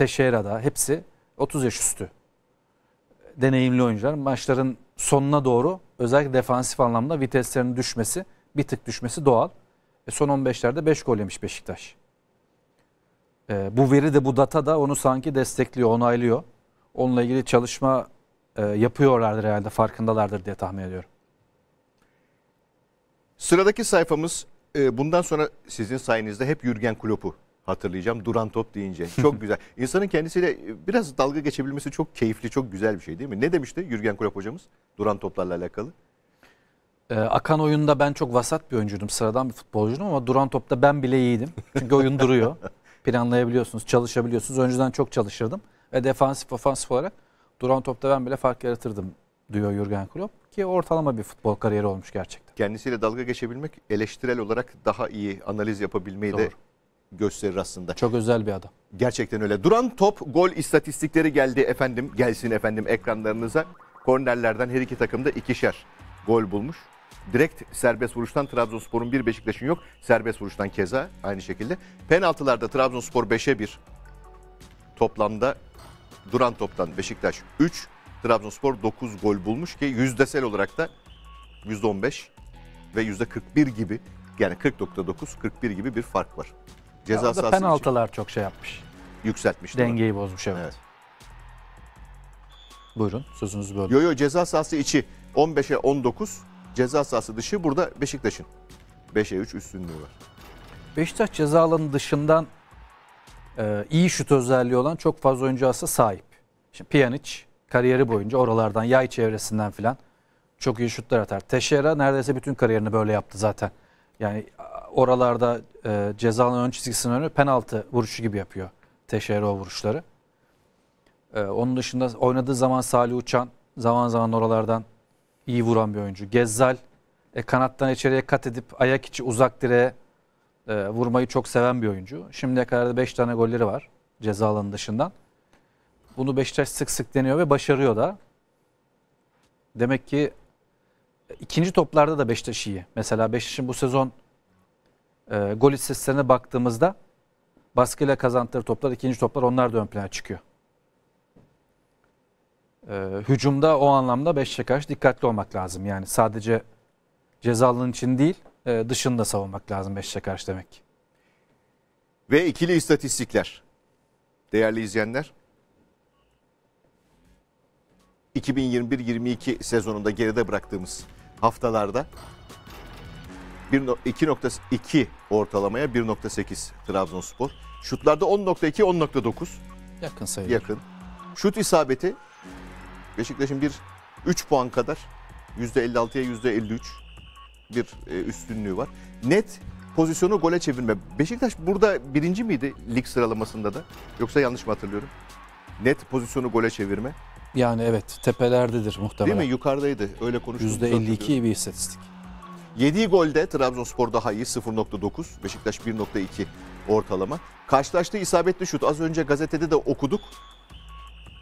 hepsi 30 yaş üstü deneyimli oyuncular. Maçların sonuna doğru özellikle defansif anlamda viteslerinin düşmesi, bir tık düşmesi doğal. E, son 15'lerde 5 gol yemiş Beşiktaş. E, bu veri de bu data da onu sanki destekliyor, onaylıyor. Onunla ilgili çalışma e, yapıyorlardır herhalde farkındalardır diye tahmin ediyorum. Sıradaki sayfamız e, bundan sonra sizin sayenizde hep Jürgen Klopp'u hatırlayacağım. Duran top deyince. Çok *laughs* güzel. İnsanın kendisiyle e, biraz dalga geçebilmesi çok keyifli, çok güzel bir şey değil mi? Ne demişti Jürgen Klopp hocamız duran toplarla alakalı? Ee, akan oyunda ben çok vasat bir oyuncuydum. Sıradan bir futbolcuydum ama duran topta ben bile iyiydim. Çünkü oyun *laughs* duruyor. Planlayabiliyorsunuz, çalışabiliyorsunuz. Önceden çok çalışırdım. Ve defansif, ofansif olarak duran topta ben bile fark yaratırdım diyor Jürgen Klopp. Ki ortalama bir futbol kariyeri olmuş gerçekten kendisiyle dalga geçebilmek eleştirel olarak daha iyi analiz yapabilmeyi Doğru. de gösterir aslında. Çok özel bir adam. Gerçekten öyle. Duran top gol istatistikleri geldi efendim. Gelsin efendim ekranlarınıza. Kornerlerden her iki takımda ikişer gol bulmuş. Direkt serbest vuruştan Trabzonspor'un bir Beşiktaş'ın yok. Serbest vuruştan keza aynı şekilde. Penaltılarda Trabzonspor 5'e 1. Toplamda duran toptan Beşiktaş 3. Trabzonspor 9 gol bulmuş ki yüzdesel olarak da %15 ve %41 gibi yani 40.9 41 gibi bir fark var. Ceza sahası penaltılar için çok şey yapmış. yükseltmiş. değil mi? Dengeyi bozmuş evet. Evet. Buyurun sözünüzü böyle Yo yo ceza sahası içi 15'e 19, ceza sahası dışı burada Beşiktaş'ın 5'e 3 üstünlüğü var. Beşiktaş ceza alanı dışından e, iyi şut özelliği olan çok fazla oyuncu aslında sahip. Şimdi Pjanic kariyeri boyunca oralardan yay çevresinden filan çok iyi şutlar atar. Teşera neredeyse bütün kariyerini böyle yaptı zaten. Yani oralarda e, cezanın ön çizgisinin önü penaltı vuruşu gibi yapıyor. Teşera o vuruşları. E, onun dışında oynadığı zaman Salih Uçan zaman zaman oralardan iyi vuran bir oyuncu. Gezzal e, kanattan içeriye kat edip ayak içi uzak direğe e, vurmayı çok seven bir oyuncu. Şimdiye kadar da 5 tane golleri var ceza alanı dışından. Bunu Beşiktaş sık sık deniyor ve başarıyor da. Demek ki ikinci toplarda da Beşiktaş iyi. Mesela Beşiktaş'ın bu sezon e, gol istatistiklerine baktığımızda baskıyla kazandıkları toplar, ikinci toplar onlar da ön plana çıkıyor. E, hücumda o anlamda Beşiktaş'a karşı dikkatli olmak lazım. Yani sadece cezalının için değil, e, dışında savunmak lazım Beşiktaş'a karşı demek. Ve ikili istatistikler. Değerli izleyenler, 2021-22 sezonunda geride bıraktığımız haftalarda 2.2 ortalamaya 1.8 Trabzonspor. Şutlarda 10.2 10.9 yakın sayılır. Yakın. Şut isabeti Beşiktaş'ın bir 3 puan kadar %56'ya %53 bir e, üstünlüğü var. Net pozisyonu gole çevirme. Beşiktaş burada birinci miydi lig sıralamasında da? Yoksa yanlış mı hatırlıyorum? Net pozisyonu gole çevirme. Yani evet tepelerdedir muhtemelen. Değil mi? Yukarıdaydı. Öyle konuştuk. %52 iyi bir istatistik. Yediği golde Trabzonspor daha iyi 0.9, Beşiktaş 1.2 ortalama. Karşılaştığı isabetli şut az önce gazetede de okuduk.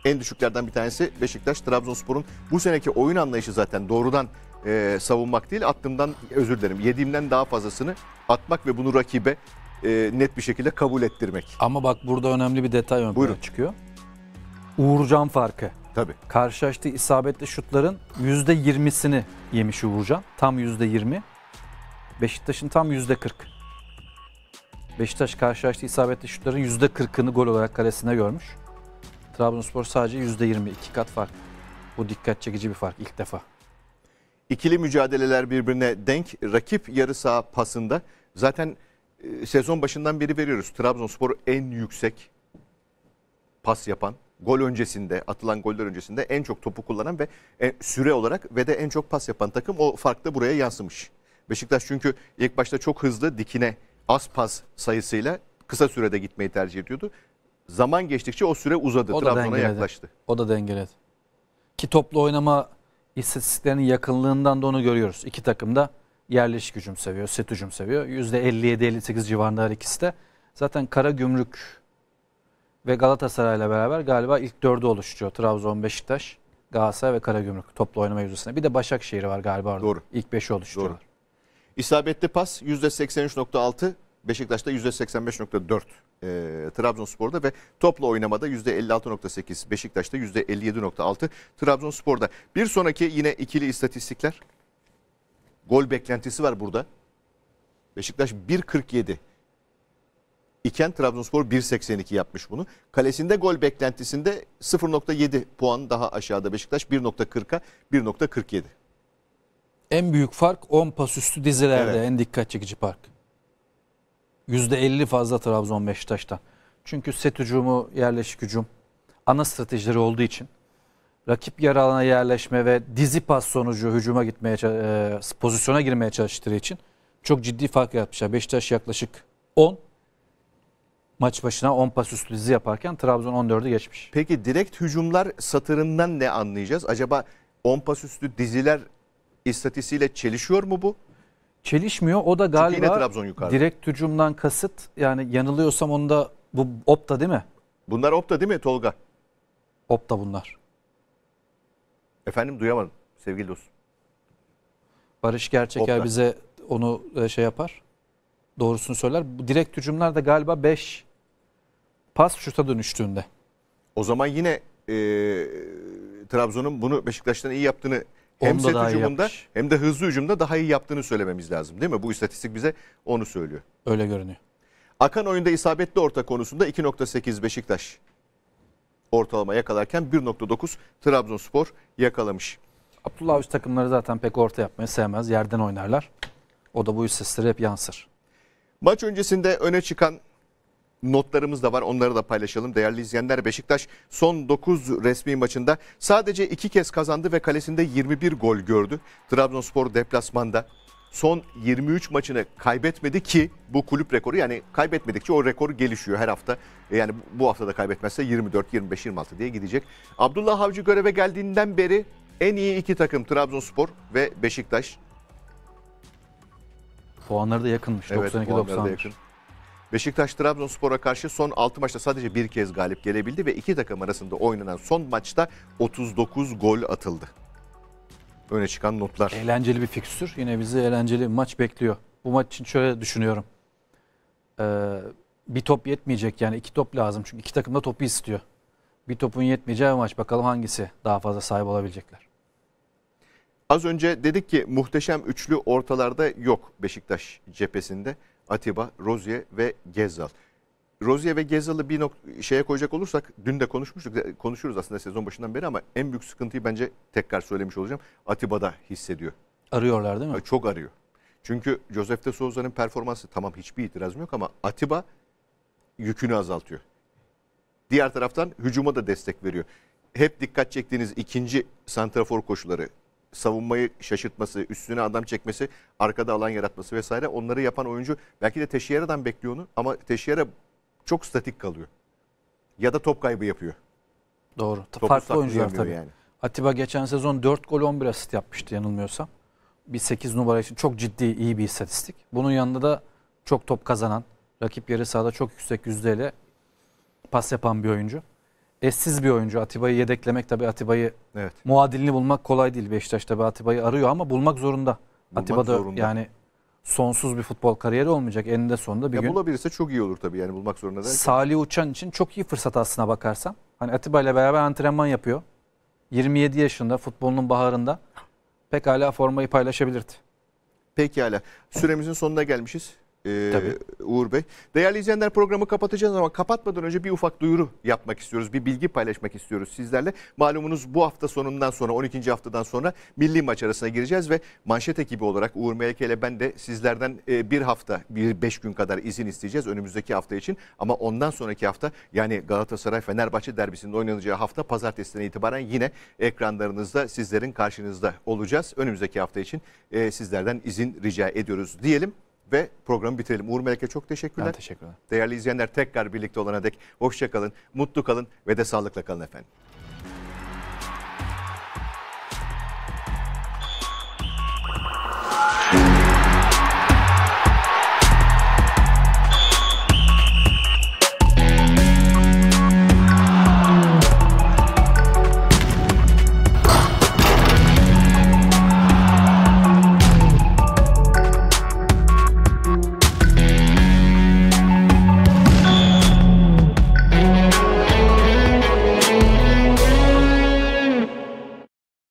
En düşüklerden bir tanesi Beşiktaş. Trabzonspor'un bu seneki oyun anlayışı zaten doğrudan e, savunmak değil attığımdan özür dilerim yediğimden daha fazlasını atmak ve bunu rakibe e, net bir şekilde kabul ettirmek. Ama bak burada önemli bir detay ön plana çıkıyor. Uğurcan farkı. Tabii. Karşılaştığı isabetli şutların %20'sini yemiş Uğurcan. Tam %20. Beşiktaş'ın tam %40. Beşiktaş karşılaştığı isabetli şutların %40'ını gol olarak kalesine görmüş. Trabzonspor sadece %20. iki kat fark. Bu dikkat çekici bir fark ilk defa. İkili mücadeleler birbirine denk. Rakip yarı saha pasında zaten e, sezon başından beri veriyoruz. Trabzonspor en yüksek pas yapan gol öncesinde atılan goller öncesinde en çok topu kullanan ve e, süre olarak ve de en çok pas yapan takım o fark da buraya yansımış. Beşiktaş çünkü ilk başta çok hızlı dikine az pas sayısıyla kısa sürede gitmeyi tercih ediyordu. Zaman geçtikçe o süre uzadı. O Trabzon'a yaklaştı. O da dengeledi. Ki toplu oynama istatistiklerinin yakınlığından da onu görüyoruz. İki takım da yerleşik hücum seviyor, set hücum seviyor. %57-58 civarında her ikisi de. Zaten kara gümrük ve Galatasaray'la beraber galiba ilk dördü oluşturuyor. Trabzon, Beşiktaş, Galatasaray ve Karagümrük toplu oynama yüzdesinde. Bir de Başakşehir var galiba orada. Doğru. İlk beşi oluşturuyorlar. Doğru. İsabetli pas %83.6, Beşiktaş'ta %85.4 e, Trabzonspor'da ve toplu oynamada %56.8, Beşiktaş'ta %57.6 Trabzonspor'da. Bir sonraki yine ikili istatistikler. Gol beklentisi var burada. Beşiktaş 1.47 iken Trabzonspor 1.82 yapmış bunu. Kalesinde gol beklentisinde 0.7 puan daha aşağıda Beşiktaş 1.40'a 1.47. En büyük fark 10 pas üstü dizilerde evet. en dikkat çekici fark. %50 fazla Trabzon Beşiktaş'tan. Çünkü set hücumu, yerleşik hücum ana stratejileri olduğu için rakip yer alana yerleşme ve dizi pas sonucu hücuma gitmeye e, pozisyona girmeye çalıştığı için çok ciddi fark yaratmışlar. Beşiktaş yaklaşık 10, maç başına 10 pas üstü dizi yaparken Trabzon 14'ü geçmiş. Peki direkt hücumlar satırından ne anlayacağız? Acaba 10 pas üstü diziler istatistiğiyle çelişiyor mu bu? Çelişmiyor. O da galiba direkt hücumdan kasıt. Yani yanılıyorsam onda bu Opta değil mi? Bunlar Opta değil mi Tolga? Opta bunlar. Efendim duyamadım sevgili dostum. Barış Gerçeker Opta. bize onu e, şey yapar. Doğrusunu söyler. Direkt hücumlar da galiba 5 pas şuta dönüştüğünde. O zaman yine e, Trabzon'un bunu Beşiktaş'tan iyi yaptığını hem set hücumunda hem de hızlı hücumda daha iyi yaptığını söylememiz lazım değil mi? Bu istatistik bize onu söylüyor. Öyle görünüyor. Akan oyunda isabetli orta konusunda 2.8 Beşiktaş ortalama yakalarken 1.9 Trabzonspor yakalamış. Abdullah Avcı takımları zaten pek orta yapmayı sevmez. Yerden oynarlar. O da bu istatistikleri hep yansır. Maç öncesinde öne çıkan notlarımız da var. Onları da paylaşalım. Değerli izleyenler Beşiktaş son 9 resmi maçında sadece 2 kez kazandı ve kalesinde 21 gol gördü. Trabzonspor deplasmanda son 23 maçını kaybetmedi ki bu kulüp rekoru yani kaybetmedikçe o rekor gelişiyor her hafta. E, yani bu haftada kaybetmezse 24, 25, 26 diye gidecek. Abdullah Avcı göreve geldiğinden beri en iyi iki takım Trabzonspor ve Beşiktaş. Puanları da yakınmış. Evet, 92-90. Yakın. Beşiktaş Trabzonspor'a karşı son 6 maçta sadece bir kez galip gelebildi ve iki takım arasında oynanan son maçta 39 gol atıldı. Öne çıkan notlar. Eğlenceli bir fikstür. Yine bizi eğlenceli bir maç bekliyor. Bu maç için şöyle düşünüyorum. Ee, bir top yetmeyecek yani iki top lazım. Çünkü iki takım da topu istiyor. Bir topun yetmeyeceği bir maç. Bakalım hangisi daha fazla sahip olabilecekler. Az önce dedik ki muhteşem üçlü ortalarda yok Beşiktaş cephesinde. Atiba, Rozier ve Gezal. Rozier ve Gezal'ı bir nok- şeye koyacak olursak dün de konuşmuştuk. Konuşuyoruz aslında sezon başından beri ama en büyük sıkıntıyı bence tekrar söylemiş olacağım. Atiba da hissediyor. Arıyorlar değil mi? Çok arıyor. Çünkü Josef de Souza'nın performansı tamam hiçbir itirazım yok ama Atiba yükünü azaltıyor. Diğer taraftan hücuma da destek veriyor. Hep dikkat çektiğiniz ikinci santrafor koşuları savunmayı şaşırtması, üstüne adam çekmesi, arkada alan yaratması vesaire onları yapan oyuncu belki de Teşiyera'dan bekliyor onu ama Teşiyera çok statik kalıyor. Ya da top kaybı yapıyor. Doğru. Topu Farklı oyuncular tabii. Yani. Atiba geçen sezon 4 gol 11 asist yapmıştı yanılmıyorsam. Bir 8 numara için çok ciddi iyi bir istatistik. Bunun yanında da çok top kazanan, rakip yarı sahada çok yüksek yüzdeyle pas yapan bir oyuncu eşsiz bir oyuncu. Atiba'yı yedeklemek tabii Atiba'yı evet. muadilini bulmak kolay değil. Beşiktaş tabii Atiba'yı arıyor ama bulmak zorunda. Bulmak Atiba'da zorunda. yani sonsuz bir futbol kariyeri olmayacak eninde sonunda bir ya gün. Bulabilirse çok iyi olur tabii yani bulmak zorunda derken. Salih Uçan için çok iyi fırsat aslına bakarsan. Hani Atiba ile beraber antrenman yapıyor. 27 yaşında futbolunun baharında pekala formayı paylaşabilirdi. Pekala. Süremizin sonuna gelmişiz e, Uğur Bey. Değerli izleyenler programı kapatacağız ama kapatmadan önce bir ufak duyuru yapmak istiyoruz. Bir bilgi paylaşmak istiyoruz sizlerle. Malumunuz bu hafta sonundan sonra 12. haftadan sonra milli maç arasına gireceğiz ve manşet ekibi olarak Uğur Meleke ile ben de sizlerden e, bir hafta, bir beş gün kadar izin isteyeceğiz önümüzdeki hafta için. Ama ondan sonraki hafta yani Galatasaray-Fenerbahçe derbisinin oynanacağı hafta pazartesinden itibaren yine ekranlarınızda sizlerin karşınızda olacağız. Önümüzdeki hafta için e, sizlerden izin rica ediyoruz diyelim ve programı bitirelim. Uğur Melek'e çok teşekkürler. Ben teşekkür ederim. Değerli izleyenler tekrar birlikte olana dek hoşça kalın, mutlu kalın ve de sağlıkla kalın efendim.